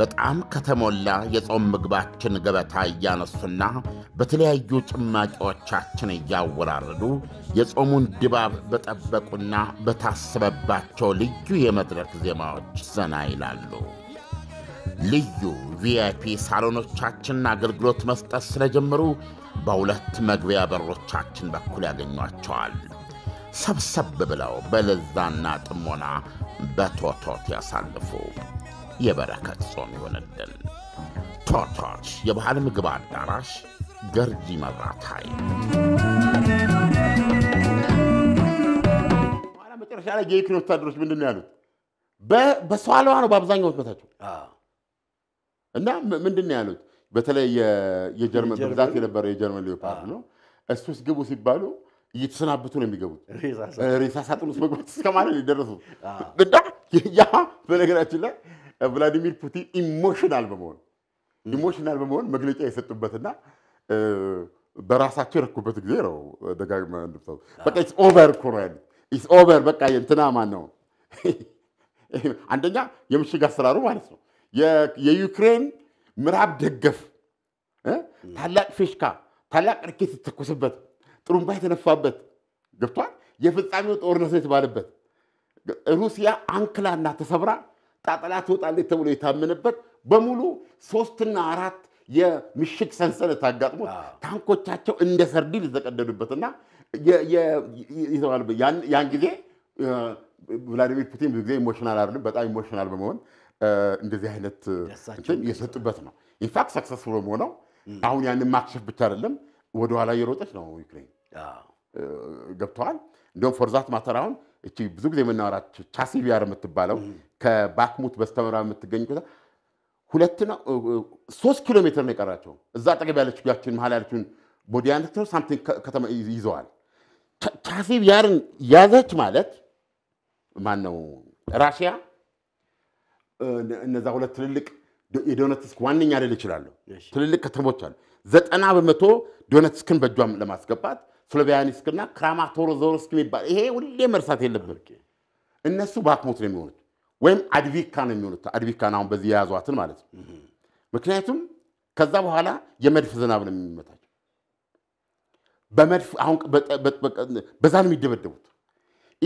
በጣም ከተሞላ የጾም ምግባችን ገበታ እያነሱና በተለያዩ ጭማቂዎቻችን እያወራረዱ የጾሙን ድባብ በጠበቁና በታሰበባቸው ልዩ የመድረክ ዜማዎች ዘና ይላሉ። ልዩ ቪአይፒ ሳሎኖቻችንን አገልግሎት መስጠት ስለጀመሩ በሁለት መግቢያ በሮቻችን በኩል ያገኟቸዋል። ሰብሰብ ብለው በለዛና ጥሞና በቶቶት ያሳልፉ። የበረከት ጾም ይሆንልን። ቶርቶች የባህል ምግብ አዳራሽ ገርጂ መብራት ኃይል መጨረሻ ላይ የኢትዮጵያ ወታደሮች ምንድን ነው ያሉት? በሰው አልባ ነው በአብዛኛው ህትመታቸው እና ምንድን ነው ያሉት? በተለይ የጀርመን በብዛት የነበረው የጀርመን ሊዮፓርድ ነው። እሱ ውስጥ ግቡ ሲባሉ እየተሰናበቱ ነው የሚገቡት። ሬሳ ሳጥን ውስጥ መግባት እስከማለት የደረሱት እና ያ በነገራችን ላይ ቭላዲሚር ፑቲን ኢሞሽናል በመሆን ኢሞሽናል በመሆን መግለጫ የሰጡበትና በራሳቸው የረኩበት ጊዜ ነው። ደጋግመህ እንድታው በቃ ኢትስ ኦቨር ኮረል ኢትስ ኦቨር በቃ የእንትና ማን ነው አንደኛ የምሽግ አሰራሩ ማለት ነው። የዩክሬን ምዕራብ ደገፍ ታላቅ ፌሽካ ታላቅ ርኬት የተተኮሰበት ጥሩምባ የተነፋበት ገብቷል። የፍጻሜው ጦርነት የተባለበት ሩሲያ አንክላና ተሰብራ ጣጥላ ትወጣለች ተብሎ የታመነበት በሙሉ ሶስትና አራት የምሽግ ሰንሰለት አጋጥሞት ታንኮቻቸው እንደ ሰርዲን የተቀደዱበትና ያን ጊዜ ቭላዲሚር ፑቲን ብዙ ጊዜ ኢሞሽናል አይደለም። በጣም ኢሞሽናል በመሆን እንደዚህ አይነት የሰጡበት ነው። ኢንፋክት ሰክሰስ ሰክሰስፉል መሆነው አሁን ያንን ማክሸፍ ብቻ አይደለም፣ ወደኋላ እየሮጠች ነው ዩክሬን ገብተዋል። እንዲሁም ፎርዛት ማተር አሁን እቺ ብዙ ጊዜ የምናወራት ቻሲቢያር የምትባለው ከባክሙት በስተመራ የምትገኝ ቦታ ሁለትና ሶስት ኪሎ ሜትር ነው የቀራቸው። እዛ አጠገብ ያለች ያችን መሀል ያለችን ቦዲያን ሳምቲንግ ከተማ ይዘዋል። ቻሲቢያርን ያዘች ማለት ማን ነው? ራሽያ እነዛ ሁለት ትልልቅ የዶነትስክ ዋነኛ ልል ይችላለሁ። ትልልቅ ከተሞች አሉ። ዘጠና በመቶ ዶነትስክን በእጇም ለማስገባት ፍሎቪያኒስክ እና ክራማቶሮዞርስክ የሚባል ይሄ ሁሌ መርሳት የለብን። እነሱ ባክሙት ነው የሚሆኑት ወይም አድቪካ ነው የሚሆኑት። አድቪካን አሁን በዚህ የያዟትን ማለት ነው። ምክንያቱም ከዛ በኋላ የመድፍ ዝናብ ነው የሚመታቸው። በመድፍ አሁን በዛ ነው የሚደበደቡት።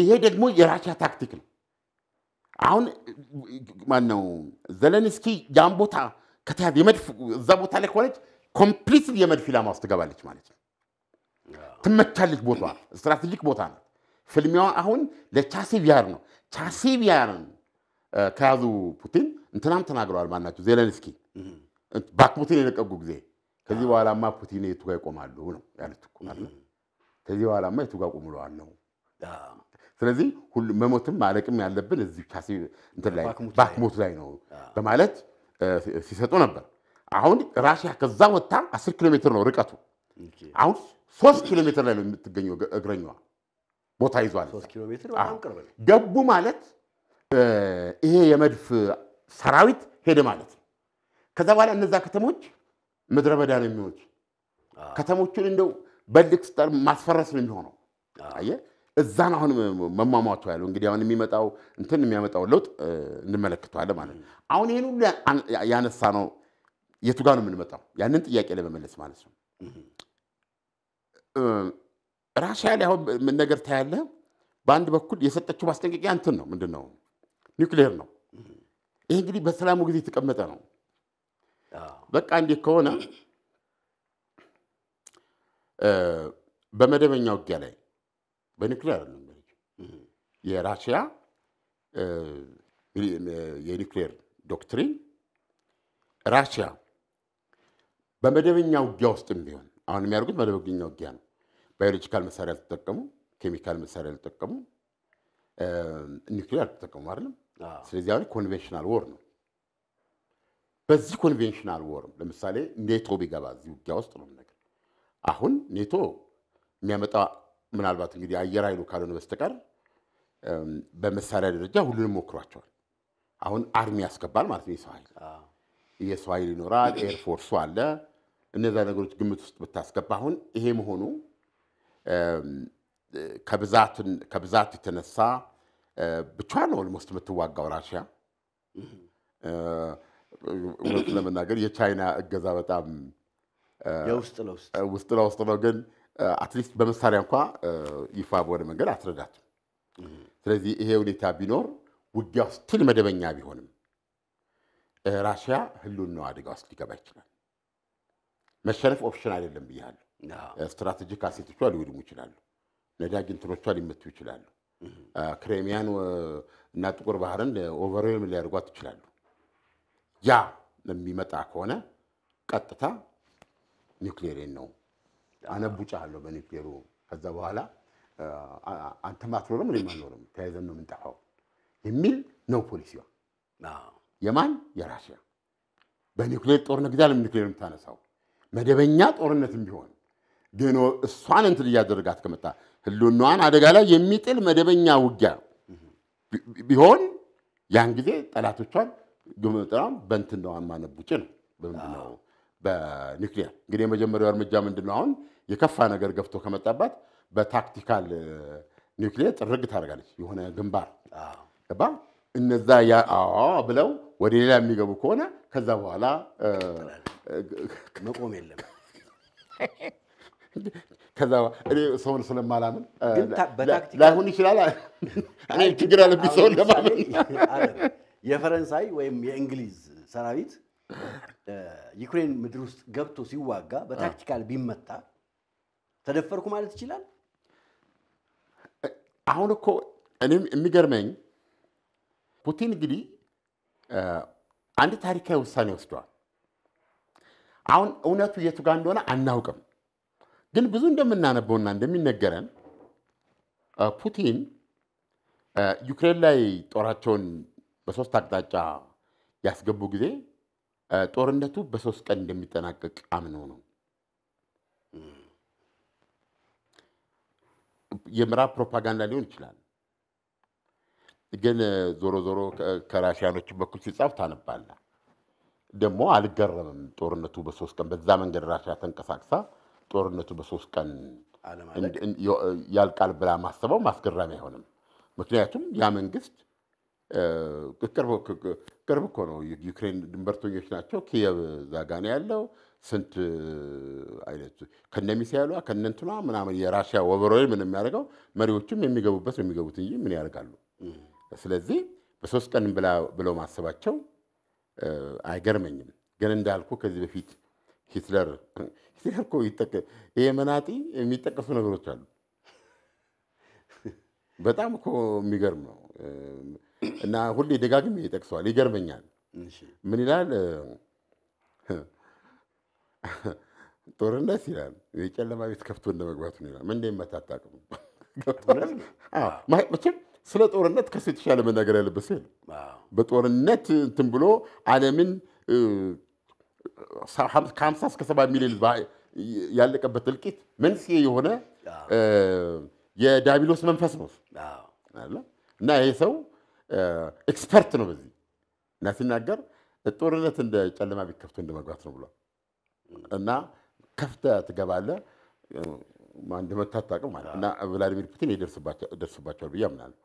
ይሄ ደግሞ የራሻ ታክቲክ ነው። አሁን ማነው ዘለንስኪ ያን ቦታ ከተያዘ የመድፍ እዛ ቦታ ላይ ከሆነች ኮምፕሊት የመድፍ ኢላማ ውስጥ ትገባለች ማለት ነው። ትመቻለች። ቦታ ስትራቴጂክ ቦታ ናት። ፍልሚያዋ አሁን ለቻሲቪያር ነው። ቻሲቪያርን ከያዙ ፑቲን እንትናም ተናግረዋል። ማናቸው ዜሌንስኪ ባክፑቲን የለቀቁ ጊዜ ከዚህ በኋላማ ፑቲን የቱ ጋ ይቆማሉ ነው ያለች። ከዚህ በኋላማ የቱ ጋ ቆምለዋል ነው። ስለዚህ መሞትም ማለቅም ያለብን እዚህ ባክሙት ላይ ነው በማለት ሲሰጡ ነበር። አሁን ራሽያ ከዛ ወጥታ አስር ኪሎ ሜትር ነው ርቀቱ አሁን ሶስት ኪሎ ሜትር ላይ ነው የምትገኘው እግረኛዋ ቦታ ይዟል። ገቡ ማለት ይሄ የመድፍ ሰራዊት ሄደ ማለት ነው። ከዛ በኋላ እነዛ ከተሞች ምድረ በዳ ነው የሚሆኑት። ከተሞቹን እንደው በልክ ስጠር ማስፈረስ ነው የሚሆነው። አየህ እዛን አሁን መሟሟቱ ያለው እንግዲህ አሁን የሚመጣው እንትን የሚያመጣው ለውጥ እንመለከተዋለን ማለት ነው። አሁን ይህን ሁሉ ያነሳ ነው የቱ ጋር ነው የምንመጣው? ያንን ጥያቄ ለመመለስ ማለት ነው። ራሽያ ላይ አሁን ምን ነገር ታያለ። በአንድ በኩል የሰጠችው ማስጠንቀቂያ እንትን ነው ምንድን ነው ኒውክሌር ነው። ይህ እንግዲህ በሰላሙ ጊዜ የተቀመጠ ነው። በቃ እንዴት ከሆነ በመደበኛ ውጊያ ላይ በኒውክሌር አይደለም የራሽያ የኒውክሌር ዶክትሪን ራሽያ በመደበኛ ውጊያ ውስጥ ቢሆን አሁን የሚያደርጉት መደበኛ ውጊያ ነው። ባዮሎጂካል መሳሪያ አልተጠቀሙ፣ ኬሚካል መሳሪያ አልተጠቀሙ፣ ኒክሌር አልተጠቀሙ አይደለም። ስለዚህ አሁን ኮንቬንሽናል ወር ነው። በዚህ ኮንቬንሽናል ወር ለምሳሌ ኔቶ ቢገባ እዚህ ውጊያ ውስጥ ነው ነገር አሁን ኔቶ የሚያመጣ ምናልባት እንግዲህ አየር ኃይሉ ካልሆነ በስተቀር በመሳሪያ ደረጃ ሁሉንም ሞክሯቸዋል። አሁን አርሚ ያስገባል ማለት ነው። የሰው ኃይል የሰው ኃይል ይኖራል። ኤርፎርሱ አለ እነዛ ነገሮች ግምት ውስጥ ብታስገባ አሁን ይሄ መሆኑ ከብዛት የተነሳ ብቻ ነው ኦልሞስት የምትዋጋው ራሽያ እውነቱ ለመናገር የቻይና እገዛ በጣም ውስጥ ለውስጥ ነው፣ ግን አትሊስት በመሳሪያ እንኳ ይፋ በሆነ መንገድ አትረዳትም። ስለዚህ ይሄ ሁኔታ ቢኖር ውጊያው ስቲል መደበኛ ቢሆንም ራሽያ ህልውናዋ አደጋ ውስጥ ሊገባ ይችላል። መሸነፍ ኦፕሽን አይደለም ብያለሁ። ስትራቴጂክ አሴቶቿ ሊወድሙ ይችላሉ። ነዳጅ እንትኖቿ ሊመቱ ይችላሉ። ክሬሚያን እና ጥቁር ባህርን ኦቨርዌልም ሊያደርጓት ይችላሉ። ያ የሚመጣ ከሆነ ቀጥታ ኒውክሌሬን ነው አነቡጫለሁ በኒውክሌሩ። ከዛ በኋላ አንተም አትኖርም እኔም አልኖርም ተያይዘን ነው የምንጠፋው የሚል ነው ፖሊሲዋ። የማን የራሽያ በኒውክሌር ጦርነት ጊዜ አለም የምታነሳው መደበኛ ጦርነትም ቢሆን ግን እሷን እንትን እያደረጋት ከመጣ ህልውናዋን አደጋ ላይ የሚጥል መደበኛ ውጊያ ቢሆን ያን ጊዜ ጠላቶቿን ግምጠራም በእንትናዋን ማነቡጭ ነው። በምንድነው በኒክሊየር እንግዲህ የመጀመሪያው እርምጃ ምንድነው? አሁን የከፋ ነገር ገብቶ ከመጣባት በታክቲካል ኒክሊየር ጥርግ ታደርጋለች። የሆነ ግንባር ባ እነዛ ብለው ወደ ሌላ የሚገቡ ከሆነ ከዛ በኋላ መቆም የለም። ከዛ እኔ ሰውን ስለማላምን ላይሆን ይችላል። እኔ ችግር አለብኝ ሰውን ለማመን። የፈረንሳይ ወይም የእንግሊዝ ሰራዊት ዩክሬን ምድር ውስጥ ገብቶ ሲዋጋ በታክቲካል ቢመታ ተደፈርኩ ማለት ይችላል። አሁን እኮ እኔም የሚገርመኝ ፑቲን እንግዲህ አንድ ታሪካዊ ውሳኔ ወስዷል። አሁን እውነቱ የቱ ጋር እንደሆነ አናውቅም። ግን ብዙ እንደምናነበውና እንደሚነገረን ፑቲን ዩክሬን ላይ ጦራቸውን በሶስት አቅጣጫ ያስገቡ ጊዜ ጦርነቱ በሶስት ቀን እንደሚጠናቀቅ አምነው ነው። የምዕራብ ፕሮፓጋንዳ ሊሆን ይችላል። ግን ዞሮ ዞሮ ከራሽያኖች በኩል ሲጻፍ ታነባለ። ደግሞ አልገረምም። ጦርነቱ በሶስት ቀን በዛ መንገድ ራሻ ተንቀሳቅሳ ጦርነቱ በሶስት ቀን ያልቃል ብላ ማሰበው ማስገራሚ አይሆንም። ምክንያቱም ያ መንግስት ቅርብ እኮ ነው። ዩክሬን ድንበርተኞች ናቸው። ኪየቭ ዛጋ ነው ያለው። ስንት አይነት ከነ ሚሳይሏ ከነንትኗ ምናምን የራሽያ ወበሮዊ ምን የሚያደርገው መሪዎቹም የሚገቡበት ነው የሚገቡት እንጂ ምን ያደርጋሉ? ስለዚህ በሶስት ቀን ብለው ማሰባቸው አይገርመኝም። ግን እንዳልኩ ከዚህ በፊት ሂትለር ሂትለር እኮ ይሄ መናጢ የሚጠቀሱ ነገሮች አሉ። በጣም እኮ የሚገርም ነው እና ሁሌ ደጋግሜ ይጠቅሰዋል። ይገርመኛል። ምን ይላል? ጦርነት ይላል የጨለማ ቤት ከፍቶ እንደመግባቱ ይላል። ምን እንደሚመታ አታውቅም። መቼም ስለ ጦርነት ከሱ የተሻለ መናገር ያለበት ሰው በጦርነት እንትን ብሎ ዓለምን ከ እስከ ሰባ ሚሊዮን ያለቀበት እልቂት መንስኤ የሆነ የዳቢሎስ መንፈስ ነው እና ይሄ ሰው ኤክስፐርት ነው በዚህ እና ሲናገር ጦርነት እንደ ጨለማ ቤት ከፍቶ እንደመግባት ነው ብሏል እና ከፍተህ ትገባለህ እንደምታታውቀው ማለት እና ቭላዲሚር ፑቲን ይደርስባቸዋል ብዬ አምናለሁ።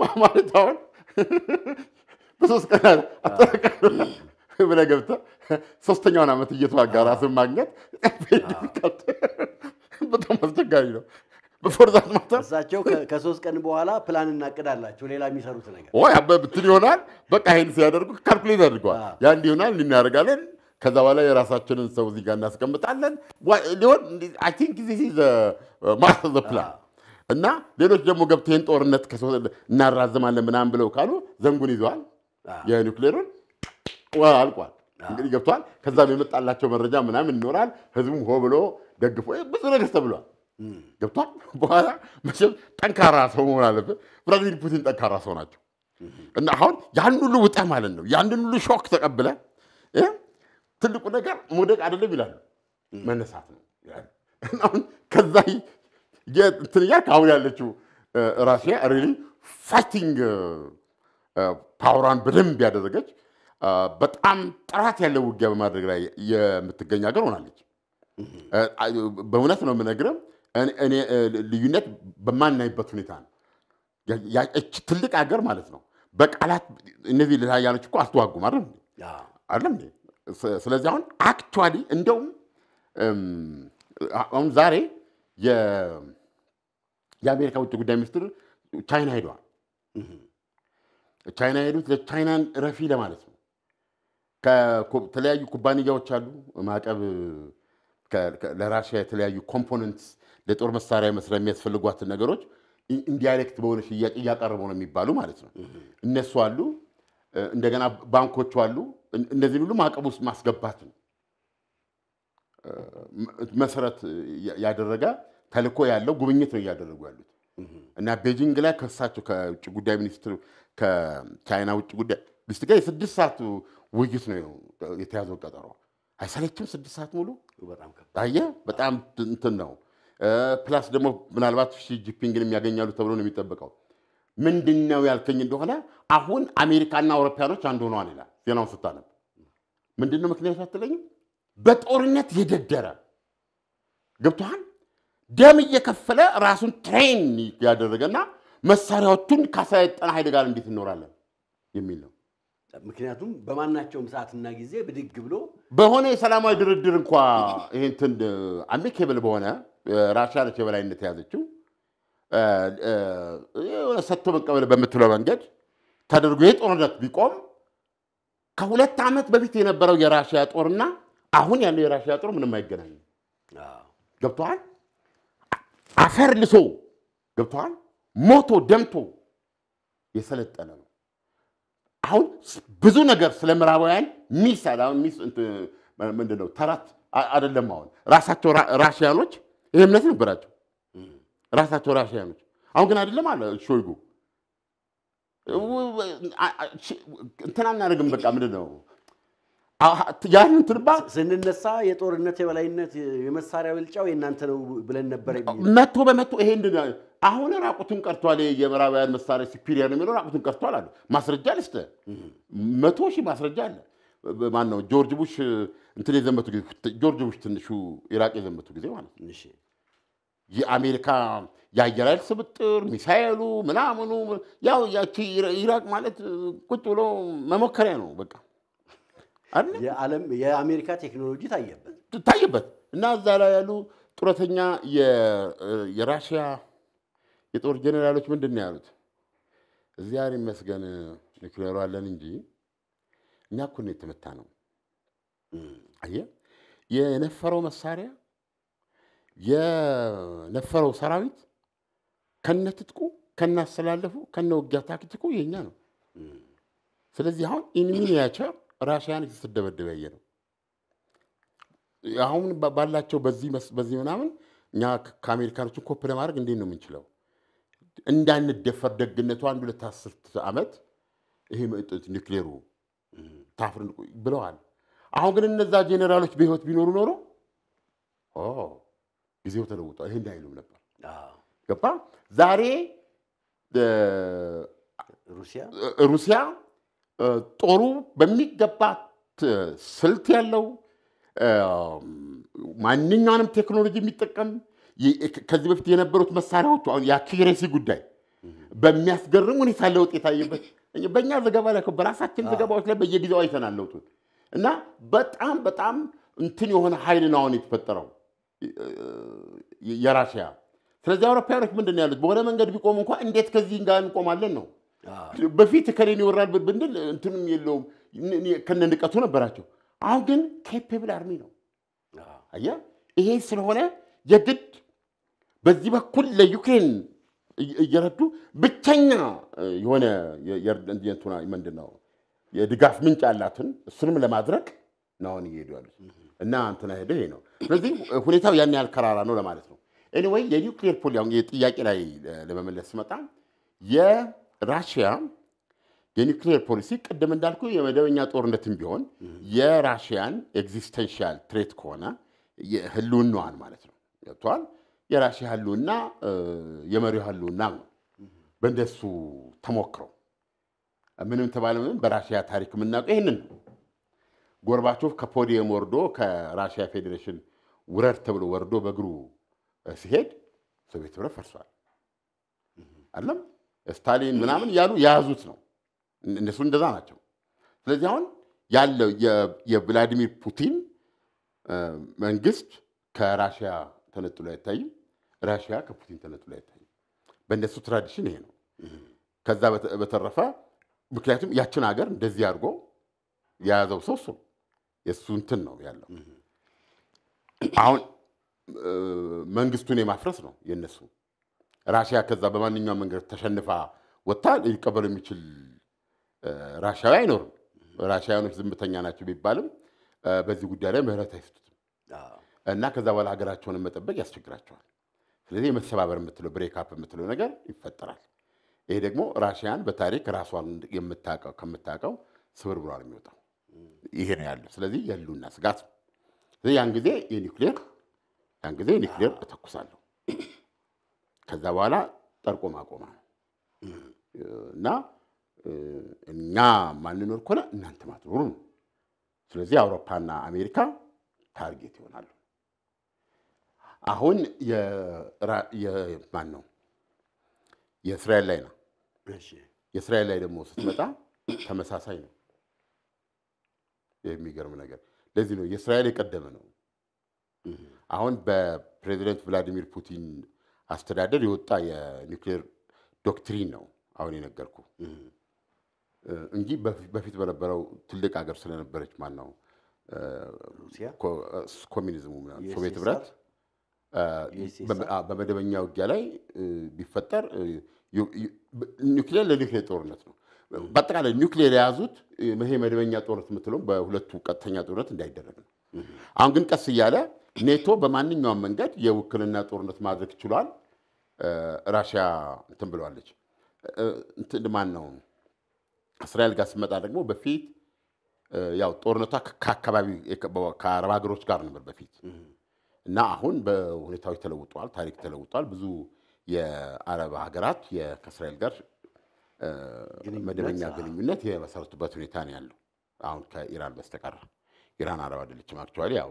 ማለት አሁን በሶስት ቀናት አጠቃቀም ብለህ ገብተህ ሶስተኛውን ዓመት እየተዋጋ ራስን ማግኘት በጣም አስቸጋሪ ነው። በፎርዛት ማታ እሳቸው ከሶስት ቀን በኋላ ፕላን እናቅዳላቸው ሌላ የሚሰሩት ነገር ወይ ብትል ይሆናል። በቃ ይህን ሲያደርጉ ካልኩሌት አድርገዋል። ያ እንዲህ ይሆናል፣ እንዲህ ከዛ በኋላ የራሳችንን ሰው እዚህ ጋር እናስቀምጣለን። ማስተር ፕላን uh, እና ሌሎች ደግሞ ገብተን ጦርነት እናራዘማለን ምናምን ብለው ካሉ ዘንጉን ይዘዋል። የኒውክሌሩን አልቋል። እንግዲህ ገብተዋል። ከዛም የመጣላቸው መረጃ ምናምን ይኖራል። ህዝቡም ሆ ብሎ ደግፎ ብዙ ነገር ተብሏል። ገብቷል። በኋላ መቼም ጠንካራ ሰው መሆን አለብህ። ቭላዲሚር ፑቲን ጠንካራ ሰው ናቸው እና አሁን ያን ሁሉ ውጠህ ማለት ነው ያን ሁሉ ሾክ ተቀብለ ትልቁ ነገር መውደቅ አይደለም ይላሉ፣ መነሳት ነው ይላሉ። አሁን ከዛ እንትን እያልክ አሁን ያለችው ራሽያ ሪሊ ፋይቲንግ ፓወሯን በደንብ ያደረገች በጣም ጥራት ያለው ውጊያ በማድረግ ላይ የምትገኝ ሀገር ሆናለች። በእውነት ነው የምነግርህ፣ እኔ ልዩነት በማናይበት ሁኔታ ነው። ትልቅ ሀገር ማለት ነው። በቃላት እነዚህ ኃያሎች እኮ አስተዋጉም አይደል አይደለም ስለዚህ አሁን አክቹዋሊ እንደውም አሁን ዛሬ የአሜሪካ ውጭ ጉዳይ ሚኒስትር ቻይና ሄደዋል። ቻይና ሄዱት ለቻይናን ረፊ ለማለት ነው። ከተለያዩ ኩባንያዎች አሉ ማዕቀብ ለራሽያ የተለያዩ ኮምፖነንትስ ለጦር መሳሪያ መስሪያ የሚያስፈልጓትን ነገሮች ኢንዳይሬክት በሆነ ሽያጭ እያቀረቡ ነው የሚባሉ ማለት ነው። እነሱ አሉ፣ እንደገና ባንኮቹ አሉ። እንደዚህ ቢሉ ማዕቀብ ውስጥ ማስገባት ነው መሰረት ያደረገ ተልእኮ ያለው ጉብኝት ነው እያደረጉ ያሉት እና ቤጂንግ ላይ ከሳቸው ከውጭ ጉዳይ ሚኒስትር ከቻይና ውጭ ጉዳይ ሚኒስትር ጋር የስድስት ሰዓት ውይይት ነው የተያዘው ቀጠሮ። አይሰለችም? ስድስት ሰዓት ሙሉ አየ። በጣም እንትን ነው። ፕላስ ደግሞ ምናልባት ሺጂፒንግን የሚያገኛሉ ተብሎ ነው የሚጠበቀው። ምንድን ነው ያልከኝ እንደሆነ አሁን አሜሪካና አውሮፓያኖች አንድ ሆነዋል ይላል ዜናውን ስታነብ ምንድን ነው ምክንያት አትለኝም? በጦርነት የደደረ ገብቶሃል። ደም እየከፈለ ራሱን ትሬን ያደረገና መሳሪያዎቹን ካሰለጠነ ኃይል ጋር እንዴት እንኖራለን የሚል ነው። ምክንያቱም በማናቸውም ሰዓትና ጊዜ ብድግ ብሎ በሆነ የሰላማዊ ድርድር እንኳ ይህንትን አሜኬብል በሆነ ራሽያ ነች የበላይነት የያዘችው ሰጥቶ መቀበል በምትለው መንገድ ተደርጎ ይህ ጦርነት ቢቆም ከሁለት ዓመት በፊት የነበረው የራሽያ ጦርና አሁን ያለው የራሽያ ጦር ምንም አይገናኝ። ገብተዋል። አፈር ልሶ ገብተዋል። ሞቶ ደምቶ የሰለጠነ ነው። አሁን ብዙ ነገር ስለ ምዕራባውያን ሚሳል ሚስ ምንድን ነው ተራት አይደለም። አሁን ራሳቸው ራሽያኖች ይህ እምነት ነበራቸው። ራሳቸው ራሽያኖች አሁን ግን አይደለም አለ ሾይጉ እንትን አናደርግም። በቃ ምንድን ነው ያንን ትርባ ስንነሳ የጦርነት የበላይነት የመሳሪያ ብልጫው የእናንተ ነው ብለን ነበረ። መቶ በመቶ ይሄ እንድ አሁን ራቁትን ቀርቷል። የምዕራባውያን መሳሪያ ሲፒሪየር ነው የሚለው ራቁትን ቀርቷል አሉ። ማስረጃ ልስተ መቶ ሺህ ማስረጃ አለ። ማን ነው ጆርጅ ቡሽ እንትን የዘመቱ ጊዜ ጆርጅ ቡሽ ትንሹ ኢራቅ የዘመቱ ጊዜ ማለት ነው የአሜሪካ የአየር ኃይል ስብጥር ሚሳኤሉ ምናምኑ ያው ያቺ ኢራቅ ማለት ቁጭ ብሎ መሞከሪያ ነው በቃ የአሜሪካ ቴክኖሎጂ ታየበት ታየበት እና እዛ ላይ ያሉ ጡረተኛ የራሽያ የጦር ጀኔራሎች ምንድን ነው ያሉት? እግዚአብሔር ይመስገን ኒክሌሩ አለን እንጂ እኛ እኮ ነው የተመታ ነው። አየህ የነፈረው መሳሪያ የለፈረው ሰራዊት ከነ ትጥቁ ከነ ከነ ውጊያ ታክቲኩ የኛ ነው። ስለዚህ አሁን ኢንሚኒያቸር ራሽያን ስትደበደበ ያየ ነው። አሁን ባላቸው በዚህ ምናምን እኛ ከአሜሪካኖችን ኮፕ ለማድረግ እንዴት ነው የምንችለው? እንዳንደፈር ደግነቱ አንድ ሁለት አስርት ዓመት ይሄ ኒክሌሩ ታፍርን ብለዋል። አሁን ግን እነዛ ጄኔራሎች በህይወት ቢኖሩ ኖሮ ጊዜው ተለውጧል። ይሄን አይሉም ነበር። ገባ ዛሬ ሩሲያ ጦሩ በሚገባት ስልት ያለው ማንኛውንም ቴክኖሎጂ የሚጠቀም ከዚህ በፊት የነበሩት መሳሪያዎቹ አሁን የአኪሬሲ ጉዳይ በሚያስገርም ሁኔታ ለውጥ የታየበት በእኛ ዘገባ ላይ በራሳችን ዘገባዎች ላይ በየጊዜው አይተናል ለውጡን እና በጣም በጣም እንትን የሆነ ኃይል ነው አሁን የተፈጠረው። የራሽያ ስለዚህ አውሮፓያኖች ምንድን ያሉት በሆነ መንገድ ቢቆሙ እንኳ እንዴት ከዚህ ጋር እንቆማለን ነው። በፊት ከሌን ይወራል ብንድል እንትንም የለውም ከነ ንቀቱ ነበራቸው። አሁን ግን ኬፔብል አርሚ ነው። አያ ይሄ ስለሆነ የግድ በዚህ በኩል ለዩክሬን እየረዱ ብቸኛ የሆነ የእንትና ምንድን ነው የድጋፍ ምንጭ ያላትን እሱንም ለማድረግ ነው አሁን እየሄዱ ያሉት እና እንትና ሄደ ይሄ ነው። ስለዚህ ሁኔታው ያን ያህል ከራራ ነው ለማለት ነው። ኤኒዌይ የኒውክሊየር ፖሊ አሁን የጥያቄ ላይ ለመመለስ ስመጣ የራሽያ የኒውክሊየር ፖሊሲ ቅድም እንዳልኩ የመደበኛ ጦርነትም ቢሆን የራሽያን ኤግዚስተንሻል ትሬት ከሆነ ህልውናዋን ማለት ነው ገብተዋል። የራሽያ ህልውና የመሪው ህልውና ነው። በእንደሱ ተሞክረው ምንም ተባለ ምንም በራሽያ ታሪክ የምናውቀው ይህንን ነው። ጎርባቾቭ ከፖዲየም ወርዶ ከራሽያ ፌዴሬሽን ውረድ ተብሎ ወርዶ በእግሩ ሲሄድ ሶቪየት ህብረት ፈርሷል። አለም ስታሊን ምናምን ያሉ የያዙት ነው። እነሱ እንደዛ ናቸው። ስለዚህ አሁን ያለው የቭላዲሚር ፑቲን መንግስት ከራሽያ ተነጥሎ አይታይም። ራሽያ ከፑቲን ተነጥሎ አይታይም። በእነሱ ትራዲሽን ይሄ ነው። ከዛ በተረፈ ምክንያቱም ያችን ሀገር እንደዚህ አድርጎ የያዘው ሰው እሱ የእሱ እንትን ነው ያለው አሁን መንግስቱን የማፍረስ ነው የነሱ። ራሽያ ከዛ በማንኛውም መንገድ ተሸንፋ ወጥታ ሊቀበሉ የሚችል ራሽያዊ አይኖርም። ራሽያኖች ዝምተኛ ናቸው ቢባልም በዚህ ጉዳይ ላይ ምህረት አይሰጡትም እና ከዛ በኋላ ሀገራቸውን መጠበቅ ያስቸግራቸዋል። ስለዚህ የመሰባበር የምትለው ብሬክአፕ የምትለው ነገር ይፈጠራል። ይሄ ደግሞ ራሽያን በታሪክ ራሷን ከምታውቀው ስብርብሯ ነው የሚወጣው። ይሄ ነው ያለው። ስለዚህ ያሉና ስጋት ያን ጊዜ የኒውክሌር ያን ጊዜ ኒውክሌር እተኩሳለሁ። ከዛ በኋላ ጠርቆ ማቆማ ነው እና እኛ ማንኖር ከሆነ እናንተ ማትኖሩ ነው። ስለዚህ አውሮፓና አሜሪካ ታርጌት ይሆናሉ። አሁን ማን ነው የእስራኤል ላይ ነው። የእስራኤል ላይ ደግሞ ስትመጣ ተመሳሳይ ነው። የሚገርም ነገር ለዚህ ነው የእስራኤል የቀደመ ነው። አሁን በፕሬዚደንት ቭላዲሚር ፑቲን አስተዳደር የወጣ የኒውክሌር ዶክትሪን ነው አሁን የነገርኩ እንጂ በፊት በነበረው ትልቅ ሀገር ስለነበረች ማን ነው ኮሚኒዝሙ ሶቪየት ህብረት በመደበኛ ውጊያ ላይ ቢፈጠር ኒውክሌር ለኒውክሌር ጦርነት ነው። በአጠቃላይ ኒውክሌር የያዙት ይሄ መደበኛ ጦርነት የምትለውም በሁለቱ ቀጥተኛ ጦርነት እንዳይደረግ ነው። አሁን ግን ቀስ እያለ ኔቶ በማንኛውም መንገድ የውክልና ጦርነት ማድረግ ችሏል። ራሽያ እንትን ብለዋለች። እንትን ማን ነው እስራኤል ጋር ስመጣ ደግሞ በፊት ያው ጦርነቷ ከአካባቢ ከአረብ ሀገሮች ጋር ነበር በፊት እና አሁን በሁኔታዎች ተለውጠዋል። ታሪክ ተለውጠዋል። ብዙ የአረብ ሀገራት ከእስራኤል ጋር መደበኛ ግንኙነት የመሰረቱበት ሁኔታ ነው ያለው። አሁን ከኢራን በስተቀር ኢራን አረብ አይደለችም። አክቹዋሊ ያው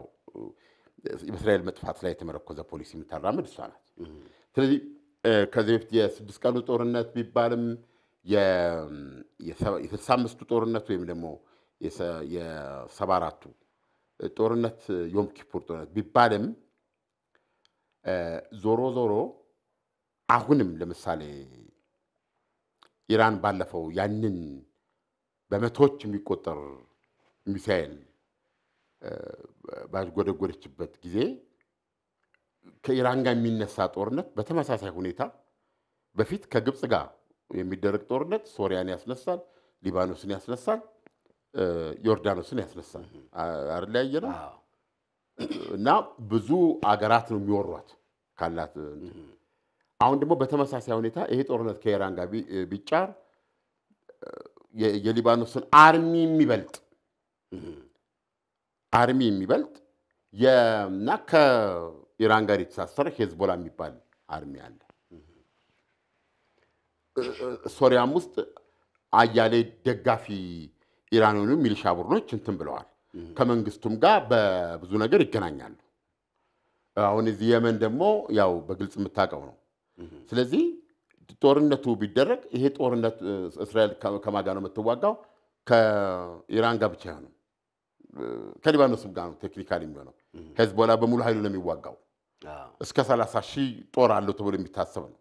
በእስራኤል መጥፋት ላይ የተመረኮዘ ፖሊሲ የምታራምድ እሷ ናት። ስለዚህ ከዚህ በፊት የስድስት ቀኑ ጦርነት ቢባልም የስልሳ አምስቱ ጦርነት ወይም ደግሞ የሰባ አራቱ ጦርነት ዮም ኪፑር ጦርነት ቢባልም ዞሮ ዞሮ አሁንም ለምሳሌ ኢራን ባለፈው ያንን በመቶዎች የሚቆጠር ሚሳኤል ባጎደጎደችበት ጊዜ ከኢራን ጋር የሚነሳ ጦርነት በተመሳሳይ ሁኔታ በፊት ከግብፅ ጋር የሚደረግ ጦርነት ሶሪያን ያስነሳል፣ ሊባኖስን ያስነሳል፣ ዮርዳኖስን ያስነሳል። አርለያየ ነው እና ብዙ አገራት ነው የሚወሯት ካላት አሁን ደግሞ በተመሳሳይ ሁኔታ ይሄ ጦርነት ከኢራን ጋር ቢጫር የሊባኖስን አርሚ የሚበልጥ አርሚ የሚበልጥ እና ከኢራን ጋር የተሳሰረ ሄዝቦላ የሚባል አርሚ አለ። ሶሪያም ውስጥ አያሌ ደጋፊ ኢራን ሚሊሻ ቡድኖች እንትን ብለዋል። ከመንግስቱም ጋር በብዙ ነገር ይገናኛሉ። አሁን እዚህ የመን ደግሞ ያው በግልጽ የምታውቀው ነው Mm-hmm. ስለዚህ ጦርነቱ ቢደረግ ይሄ ጦርነት እስራኤል ከማጋ ነው የምትዋጋው? ከኢራን ጋር ብቻ አይሆንም፣ ከሊባኖስም ጋር ነው ቴክኒካል የሚሆነው። mm-hmm. ሄዝቦላ በሙሉ ኃይሉ ነው የሚዋጋው። እስከ 30 ሺህ ጦር አለው ተብሎ የሚታሰብ ነው።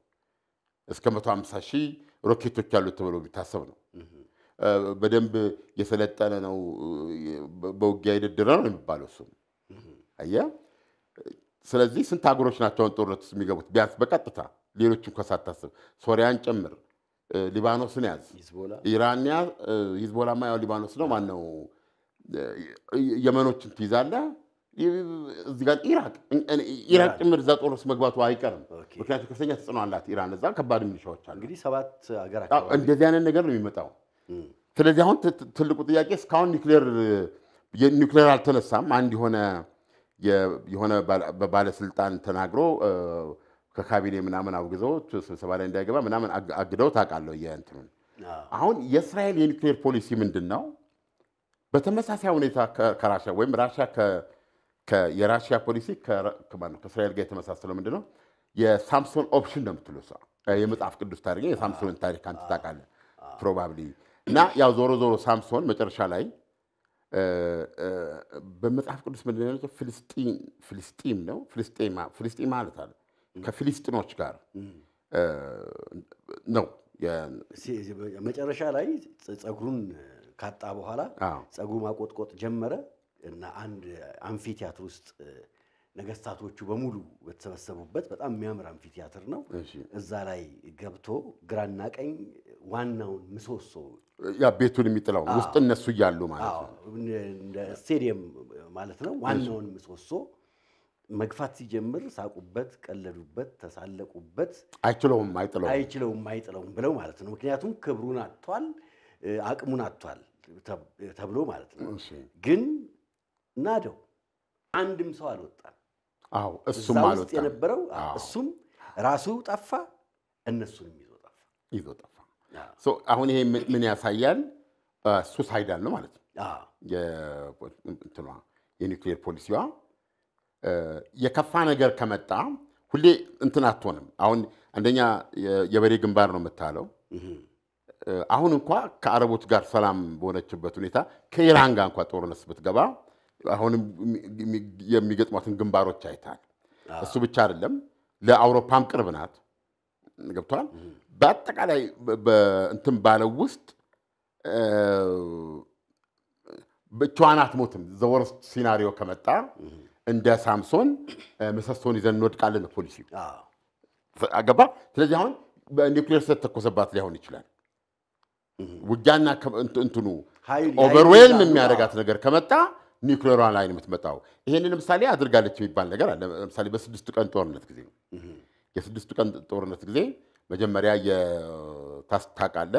እስከ 150 ሺህ ሮኬቶች አሉት ተብሎ የሚታሰብ ነው። mm-hmm. በደንብ የሰለጠነ ነው፣ በውጊያ የደደረ ነው የሚባለው እሱም አየህ። ስለዚህ ስንት ሀገሮች ናቸውን ጦርነት ውስጥ የሚገቡት ቢያንስ በቀጥታ ሌሎችን ከሳታስብ ሶሪያን ጨምር ሊባኖስን ያዝ፣ ኢራን ያዝ። ሂዝቦላማ ያው ሊባኖስ ነው። ማን ነው የመኖችን ትይዛለህ። እዚህ ጋር ኢራቅ ኢራቅ ጭምር እዛ ጦር ውስጥ መግባቱ አይቀርም። ምክንያቱም ከፍተኛ ተጽዕኖ አላት ኢራን። እዛ ከባድ ሚሊሻዎች አሉ። እንግዲህ ሰባት ሀገር እንደዚህ አይነት ነገር ነው የሚመጣው። ስለዚህ አሁን ትልቁ ጥያቄ እስካሁን ኒውክሌር ኒውክሌር አልተነሳም። አንድ የሆነ የሆነ ባለስልጣን ተናግሮ ከካቢኔ ምናምን አውግዘው ስብሰባ ላይ እንዳይገባ ምናምን አግደው ታውቃለሁ። የእንትኑን አሁን የእስራኤል የኒክሌር ፖሊሲ ምንድን ነው? በተመሳሳይ ሁኔታ ከራሻ ወይም ራሽያ የራሽያ ፖሊሲ ከእስራኤል ጋር የተመሳሰለው ምንድን ነው? የሳምሶን ኦፕሽን ነው የምትሉ የመጽሐፍ ቅዱስ ታሪክ የሳምሶንን ታሪክ አንተ ታውቃለህ ፕሮባብሊ። እና ያው ዞሮ ዞሮ ሳምሶን መጨረሻ ላይ በመጽሐፍ ቅዱስ ምንድን ነው ፍልስጢም ነው ፍልስጤማ ፍልስጢም ማለት አለ ከፊሊስጢኖች ጋር ነው። መጨረሻ ላይ ጸጉሩን ካጣ በኋላ ጸጉሩ ማቆጥቆጥ ጀመረ እና አንድ አምፊቲያትር ውስጥ ነገስታቶቹ በሙሉ በተሰበሰቡበት በጣም የሚያምር አምፊቲያትር ነው። እዛ ላይ ገብቶ ግራና ቀኝ ዋናውን ምሰሶ ያ ቤቱን የሚጥለው ውስጥ እነሱ እያሉ ማለት ነው፣ ስቴዲየም ማለት ነው። ዋናውን ምሰሶ መግፋት ሲጀምር ሳቁበት፣ ቀለዱበት፣ ተሳለቁበት። አይችለውም አይጥለውም አይችለውም አይጥለውም ብለው ማለት ነው። ምክንያቱም ክብሩን አጥቷል፣ አቅሙን አጥቷል ተብሎ ማለት ነው። ግን ናደው አንድም ሰው አልወጣም። አዎ እሱም አልወጣም የነበረው እሱም ራሱ ጠፋ፣ እነሱንም ይዞ ጠፋ ይዞ ጠፋ። አሁን ይሄ ምን ያሳያል? ሱሳይዳል ነው ማለት ነው የኒውክሌር ፖሊሲዋ የከፋ ነገር ከመጣ ሁሌ እንትን አትሆንም። አሁን አንደኛ የበሬ ግንባር ነው የምታለው። አሁን እንኳ ከአረቦች ጋር ሰላም በሆነችበት ሁኔታ ከኢራን ጋር እንኳ ጦርነት ብትገባ አሁንም የሚገጥሟትን ግንባሮች አይታል። እሱ ብቻ አይደለም፣ ለአውሮፓም ቅርብ ናት። ገብቷል። በአጠቃላይ እንትን ባለው ውስጥ ብቻዋን አትሞትም። ዘወርስ ሲናሪዮ ከመጣ እንደ ሳምሶን ምሰሶን ይዘን እንወድቃለን። ፖሊሲ አገባ። ስለዚህ አሁን ኒውክሌር ስለተኮሰባት ሊሆን ይችላል። ውጊያና እንትኑ ኦቨርዌልም የሚያደርጋት ነገር ከመጣ ኒውክሌሯ ላይ የምትመጣው። ይሄንን ምሳሌ አድርጋለች የሚባል ነገር አለ። ለምሳሌ በስድስቱ ቀን ጦርነት ጊዜ የስድስቱ ቀን ጦርነት ጊዜ መጀመሪያ የታስታቃለ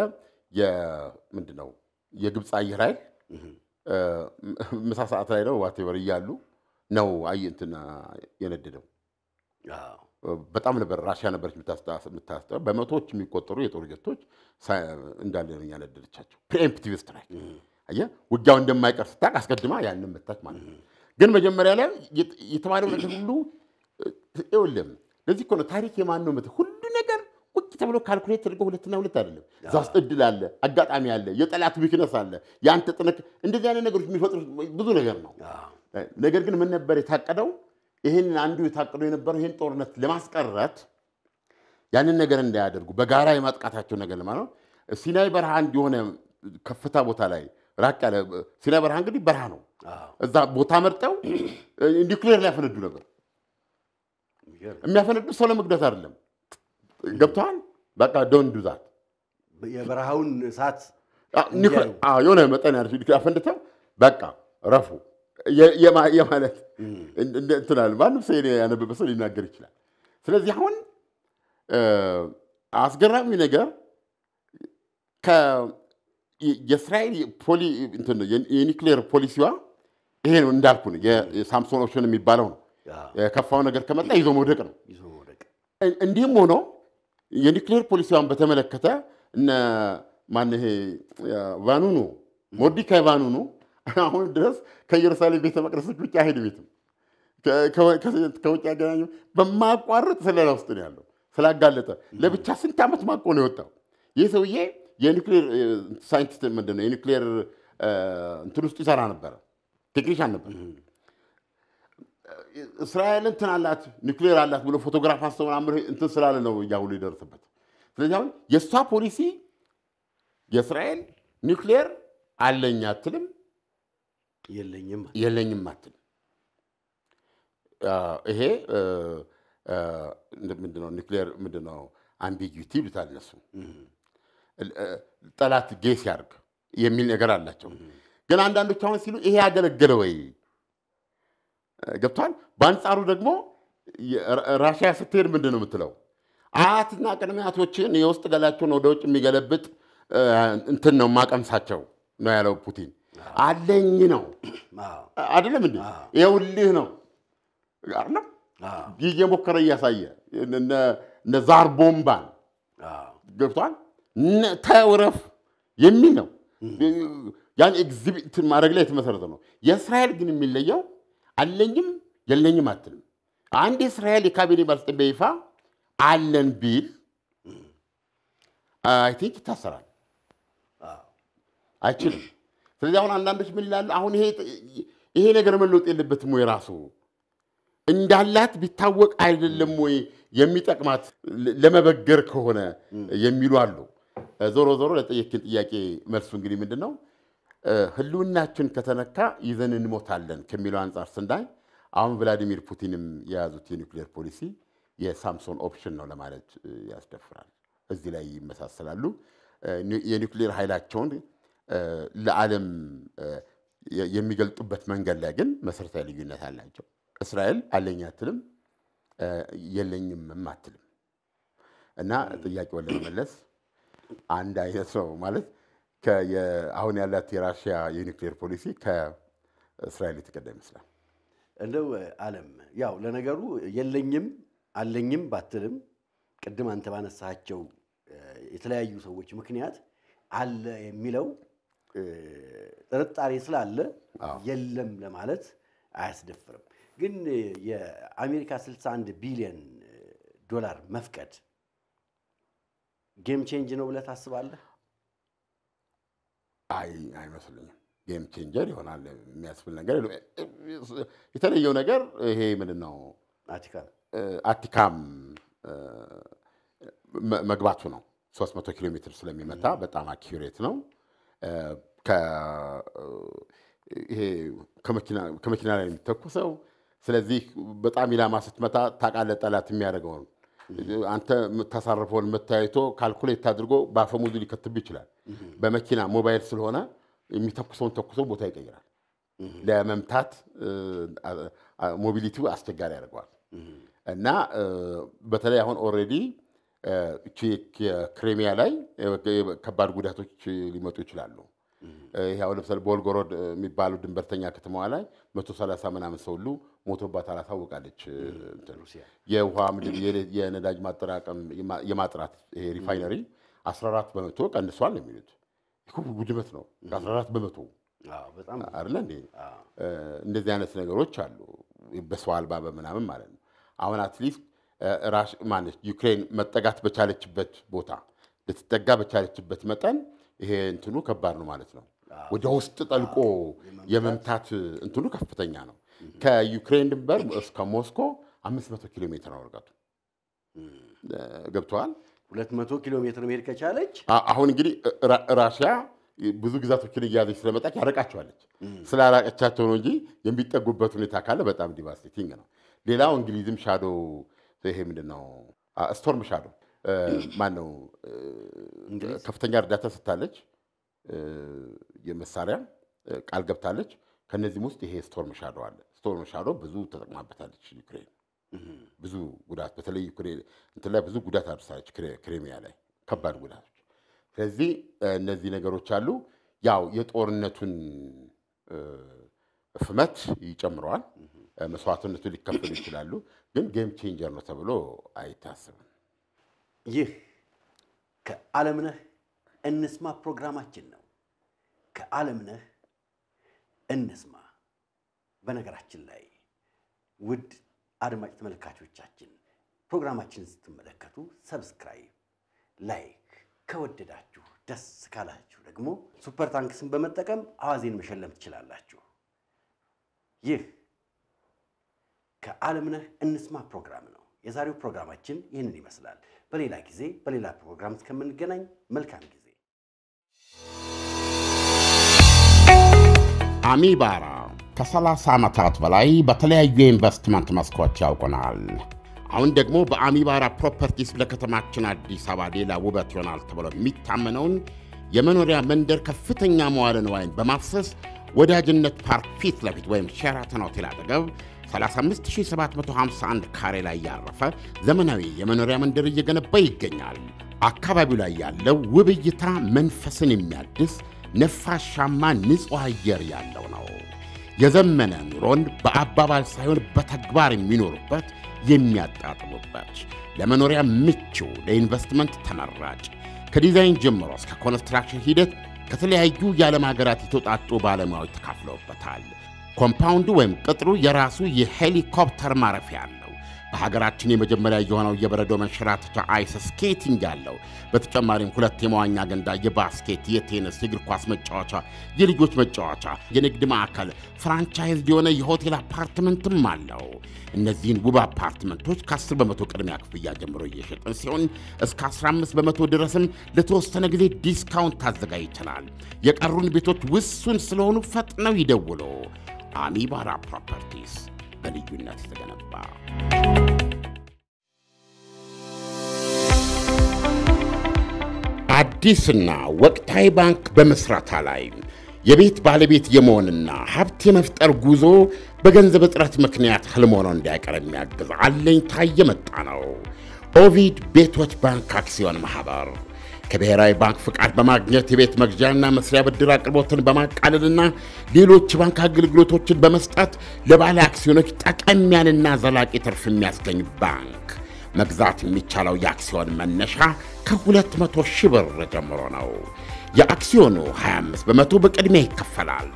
ምንድን ነው የግብፅ አየር ኃይል ምሳ ሰዓት ላይ ነው ዋቴበር እያሉ ነው አይ እንትን የነደደው። በጣም ነበር ራሽያ ነበረች የምታስጠ በመቶዎች የሚቆጠሩ የጦር ጀቶች እንዳለ ነው ያነደደቻቸው። ፕሪኤምፕቲቭ ስትራይክ አየህ፣ ውጊያው እንደማይቀር ስታቅ አስቀድማ ያንን መታች ማለት ነው። ግን መጀመሪያ ላይ የተባለው ነገር ሁሉ ይኸውልህ፣ ለዚህ እኮ ነው ታሪክ የማን ነው ምትህ ሁሉ ነገር ቁጭ ተብሎ ካልኩሌት ተደርጎ ሁለትና ሁለት አይደለም። እዛ ውስጥ እድል አለ፣ አጋጣሚ አለ፣ የጠላት ዊክነስ አለ፣ የአንተ ጥንክ እንደዚህ አይነት ነገሮች የሚፈጥሩ ብዙ ነገር ነው። ነገር ግን ምን ነበር የታቀደው? ይህን አንዱ የታቀደው የነበረው ይህን ጦርነት ለማስቀረት ያንን ነገር እንዳያደርጉ በጋራ የማጥቃታቸው ነገር ለማለት ነው። ሲናይ በረሃ እንዲሆነ ከፍታ ቦታ ላይ ራቅ ያለ ሲናይ በረሃ እንግዲህ በረሃ ነው። እዛ ቦታ መርጠው ኒውክሌር ሊያፈነዱ ነበር። የሚያፈነዱ ሰው ለመግደት አይደለም። ገብተዋል። በቃ ዶን ዱ ዛት የበረሃውን እሳት የሆነ መጠን ያፈንድተው በቃ ረፉ የማለት እንትናል ማንም ሰው ያነበበ ሰው ሊናገር ይችላል። ስለዚህ አሁን አስገራሚ ነገር የእስራኤል የኒክሌር ፖሊሲዋ ይሄ ነው እንዳልኩ ነው። የሳምሶን ኦፕሽን የሚባለው ነው። የከፋው ነገር ከመጣ ይዞ መውደቅ ነው። እንዲህም ሆኖ የኒክሌር ፖሊሲዋን በተመለከተ እነ ማን ይሄ ቫኑኑ ሞርዲካይ ቫኑኑ አሁን ድረስ ከኢየሩሳሌም ቤተ መቅደሶች ውጭ አይሄድቤትም። ከውጭ ያገናኘው በማቋረጥ ስለላ ውስጥ ነው ያለው ስላጋለጠ ለብቻ ስንት ዓመት ማቆ ነው የወጣው። ይህ ሰውዬ የኒክሌር ሳይንቲስት ምንድን ነው የኒክሌር እንትን ውስጥ ይሰራ ነበረ፣ ቴክኒሻን ነበር። እስራኤል እንትን አላት ኒክሌር አላት ብሎ ፎቶግራፍ አንስቶ ምናምን እንትን ስላለ ነው እያ ሁሉ የደረሰበት። ስለዚህ አሁን የእሷ ፖሊሲ የእስራኤል ኒክሌር አለኝ አትልም የለኝም አትል። ይሄ ምንድነው ኒክሌር ምንድነው አምቢጊቲ ይሉታል እነሱ። ጠላት ጌ ሲያርግ የሚል ነገር አላቸው። ግን አንዳንዶች አሁን ሲሉ ይሄ ያገለገለ ወይ ገብቷል። በአንጻሩ ደግሞ ራሽያ ስትሄድ ምንድን ነው የምትለው? አያትና ቅድሚያቶችን የውስጥ ገላቸውን ወደ ውጭ የሚገለብጥ እንትን ነው ማቀምሳቸው ነው ያለው ፑቲን። አለኝ ነው አይደለም እ ይኸውልህ ነው አይደለም? እየሞከረ እያሳየ እነ ዛር ቦምባን ገብቷል። ተውረፍ የሚል ነው። ያን ኤግዚቢት ማድረግ ላይ የተመሰረተ ነው። የእስራኤል ግን የሚለየው አለኝም የለኝም አትልም። አንድ የእስራኤል የካቢኔ ባለስልጣን በይፋ አለን ቢል አይ ቲንክ ይታሰራል፣ አይችልም ስለዚህ አሁን አንዳንዶች ምን ይላሉ? አሁን ይሄ ነገር መለወጥ የለበትም ወይ? ራሱ እንዳላት ቢታወቅ አይደለም ወይ የሚጠቅማት ለመበገር ከሆነ የሚሉ አሉ። ዞሮ ዞሮ ለጠየቅን ጥያቄ መልሱ እንግዲህ ምንድን ነው ህልውናችን ከተነካ ይዘን እንሞታለን ከሚለው አንጻር ስንዳይ አሁን ቭላዲሚር ፑቲንም የያዙት የኒውክሌር ፖሊሲ የሳምሶን ኦፕሽን ነው ለማለት ያስደፍራል። እዚህ ላይ ይመሳሰላሉ። የኒውክሌር ኃይላቸውን ለዓለም የሚገልጡበት መንገድ ላይ ግን መሰረታዊ ልዩነት አላቸው። እስራኤል አለኝ አትልም፣ የለኝምም አትልም። እና ጥያቄውን ለመመለስ አንድ አይነት ነው ማለት አሁን ያላት የራሽያ የኒክሌር ፖሊሲ ከእስራኤል የተቀዳ ይመስላል። እንደው ዓለም ያው ለነገሩ የለኝም አለኝም ባትልም ቅድም አንተ ባነሳቸው የተለያዩ ሰዎች ምክንያት አለ የሚለው ጥርጣሬ ስላለ የለም ለማለት አያስደፍርም። ግን የአሜሪካ 61 ቢሊዮን ዶላር መፍቀድ ጌም ቼንጅ ነው ብለህ ታስባለህ? አይ አይመስልኝም። ጌም ቼንጀር ይሆናል የሚያስብል ነገር የተለየው ነገር ይሄ ምንድን ነው አቲካም መግባቱ ነው። 300 ኪሎ ሜትር ስለሚመታ በጣም አኪሬት ነው። ከመኪና ላይ የሚተኮሰው ስለዚህ በጣም ኢላማ ስትመታ ታውቃለህ ጠላት የሚያደርገውን አንተ የምታሳርፈውን መታየቶ ካልኩሌት አድርጎ በአፈሙዙ ሊከትብ ይችላል። በመኪና ሞባይል ስለሆነ የሚተኩሰውን ተኩሶ ቦታ ይቀይራል። ለመምታት ሞቢሊቲው አስቸጋሪ ያደርገዋል እና በተለይ አሁን ኦልሬዲ ክሬሚያ ላይ ከባድ ጉዳቶች ሊመጡ ይችላሉ። ይሄ ለምሳሌ ቦልጎሮድ የሚባለው ድንበርተኛ ከተማዋ ላይ መቶ ሰላሳ ምናምን ሰው ሁሉ ሞቶባት አላሳውቃለች። የውሃ የነዳጅ ማጠራቀም የማጥራት ሪፋይነሪ 14 በመቶ ቀንሷል የሚሉት ውድመት ነው። 14 በመቶ አለ እንደዚህ አይነት ነገሮች አሉ። በሰው አልባ በምናምን ማለት ነው። አሁን አትሊስት ማለት ዩክሬን መጠጋት በቻለችበት ቦታ ልትጠጋ በቻለችበት መጠን ይሄ እንትኑ ከባድ ነው ማለት ነው። ወደ ውስጥ ጠልቆ የመምታት እንትኑ ከፍተኛ ነው። ከዩክሬን ድንበር እስከ ሞስኮ 500 ኪሎ ሜትር ነው ርቀቱ። ገብተዋል። 200 ኪሎ ሜትር መሄድ ከቻለች አሁን እንግዲህ ራሽያ ብዙ ግዛቶችን እያዘች ስለመጣች ያረቃቸዋለች። ስላራቀቻቸው ነው እንጂ የሚጠጉበት ሁኔታ ካለ በጣም ዲቫስቴቲንግ ነው። ሌላው እንግሊዝም ሻዶ ይሄ ምንድን ነው? ስቶርም ሻዶ ማን ነው? ከፍተኛ እርዳታ ሰጥታለች፣ የመሳሪያ ቃል ገብታለች። ከነዚህም ውስጥ ይሄ ስቶርም ሻዶ አለ። ስቶርም ሻዶ ብዙ ተጠቅማበታለች ዩክሬን ብዙ ጉዳት በተለይ እንትን ላይ ብዙ ጉዳት አድርሳለች ክሬሚያ ላይ ከባድ ጉዳቶች። ስለዚህ እነዚህ ነገሮች አሉ። ያው የጦርነቱን ፍመት ይጨምረዋል። መስዋዕትነቱ ሊከፈሉ ይችላሉ። ግን ጌም ቼንጀር ነው ተብሎ አይታስብም። ይህ ከአለምነህ እንስማ ፕሮግራማችን ነው። ከአለምነህ እንስማ። በነገራችን ላይ ውድ አድማጭ ተመልካቾቻችን ፕሮግራማችንን ስትመለከቱ ሰብስክራይብ፣ ላይክ ከወደዳችሁ ደስ ካላችሁ ደግሞ ሱፐር ታንክስን በመጠቀም አዋዜን መሸለም ትችላላችሁ። ይህ ከአለምነህ እንስማ ፕሮግራም ነው። የዛሬው ፕሮግራማችን ይህንን ይመስላል። በሌላ ጊዜ በሌላ ፕሮግራም እስከምንገናኝ መልካም ጊዜ። አሚባራ ከ30 ዓመታት በላይ በተለያዩ የኢንቨስትመንት መስኮች ያውቁናል። አሁን ደግሞ በአሚባራ ፕሮፐርቲስ ለከተማችን አዲስ አበባ ሌላ ውበት ይሆናል ተብሎ የሚታመነውን የመኖሪያ መንደር ከፍተኛ መዋለ ንዋይን በማፍሰስ ወዳጅነት ፓርክ ፊት ለፊት ወይም ሸራተን ሆቴል አጠገብ 35751 ካሬ ላይ ያረፈ ዘመናዊ የመኖሪያ መንደር እየገነባ ይገኛል። አካባቢው ላይ ያለው ውብ እይታ መንፈስን የሚያድስ ነፋሻማ ንጹሕ አየር ያለው ነው። የዘመነ ኑሮን በአባባል ሳይሆን በተግባር የሚኖሩበት የሚያጣጥሙበት ለመኖሪያ ምቹ፣ ለኢንቨስትመንት ተመራጭ ከዲዛይን ጀምሮ እስከ ኮንስትራክሽን ሂደት ከተለያዩ የዓለም ሀገራት የተውጣጡ ባለሙያዎች ተካፍለውበታል። ኮምፓውንዱ ወይም ቅጥሩ የራሱ የሄሊኮፕተር ማረፊያ አለው። በሀገራችን የመጀመሪያ የሆነው የበረዶ መንሸራተቻ አይስ ስኬቲንግ ያለው፣ በተጨማሪም ሁለት የመዋኛ ገንዳ፣ የባስኬት፣ የቴኒስ፣ የእግር ኳስ መጫወቻ፣ የልጆች መጫወቻ፣ የንግድ ማዕከል፣ ፍራንቻይዝ የሆነ የሆቴል አፓርትመንትም አለው። እነዚህን ውብ አፓርትመንቶች ከ10 በመቶ ቅድሚያ ክፍያ ጀምሮ እየሸጥን ሲሆን እስከ 15 በመቶ ድረስም ለተወሰነ ጊዜ ዲስካውንት ታዘጋጅተናል። የቀሩን ቤቶች ውሱን ስለሆኑ ፈጥነው ይደውሉ። አሚባራ ፕሮፐርቲስ በልዩነት የተገነባ አዲስና ወቅታዊ ባንክ በመስራታ ላይ የቤት ባለቤት የመሆንና ሀብት የመፍጠር ጉዞ በገንዘብ እጥረት ምክንያት ህልሞኖ እንዳይቀር የሚያግዝ አለኝታ የመጣ ነው። ኦቪድ ቤቶች ባንክ አክሲዮን ማህበር ከብሔራዊ ባንክ ፍቃድ በማግኘት የቤት መግዣና መስሪያ ብድር አቅርቦትን በማቃለልና ሌሎች ባንክ አገልግሎቶችን በመስጠት ለባለ አክሲዮኖች ጠቀም ያለና ዘላቂ ትርፍ የሚያስገኝ ባንክ መግዛት የሚቻለው የአክሲዮን መነሻ ከ200 ሺህ ብር ጀምሮ ነው። የአክሲዮኑ 25 በመቶ በቅድሚያ ይከፈላል።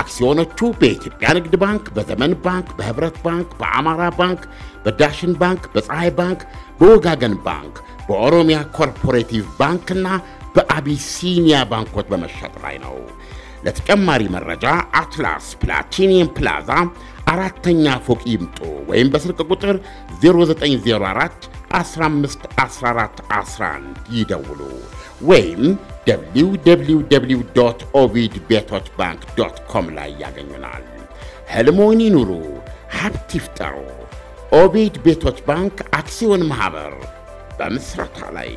አክሲዮኖቹ በኢትዮጵያ ንግድ ባንክ፣ በዘመን ባንክ፣ በህብረት ባንክ፣ በአማራ ባንክ፣ በዳሽን ባንክ፣ በፀሐይ ባንክ፣ በወጋገን ባንክ በኦሮሚያ ኮርፖሬቲቭ ባንክና በአቢሲኒያ ባንኮች በመሸጥ ላይ ነው። ለተጨማሪ መረጃ አትላስ ፕላቲኒየም ፕላዛ አራተኛ ፎቅ ይምጡ ወይም በስልክ ቁጥር 0904151411 ይደውሉ ወይም www ኦቪድ ቤቶች ባንክ ዶት ኮም ላይ ያገኙናል። ህልሞን ይኑሩ፣ ሀብት ይፍጠሩ። ኦቪድ ቤቶች ባንክ አክሲዮን ማኅበር በምስረታ ላይ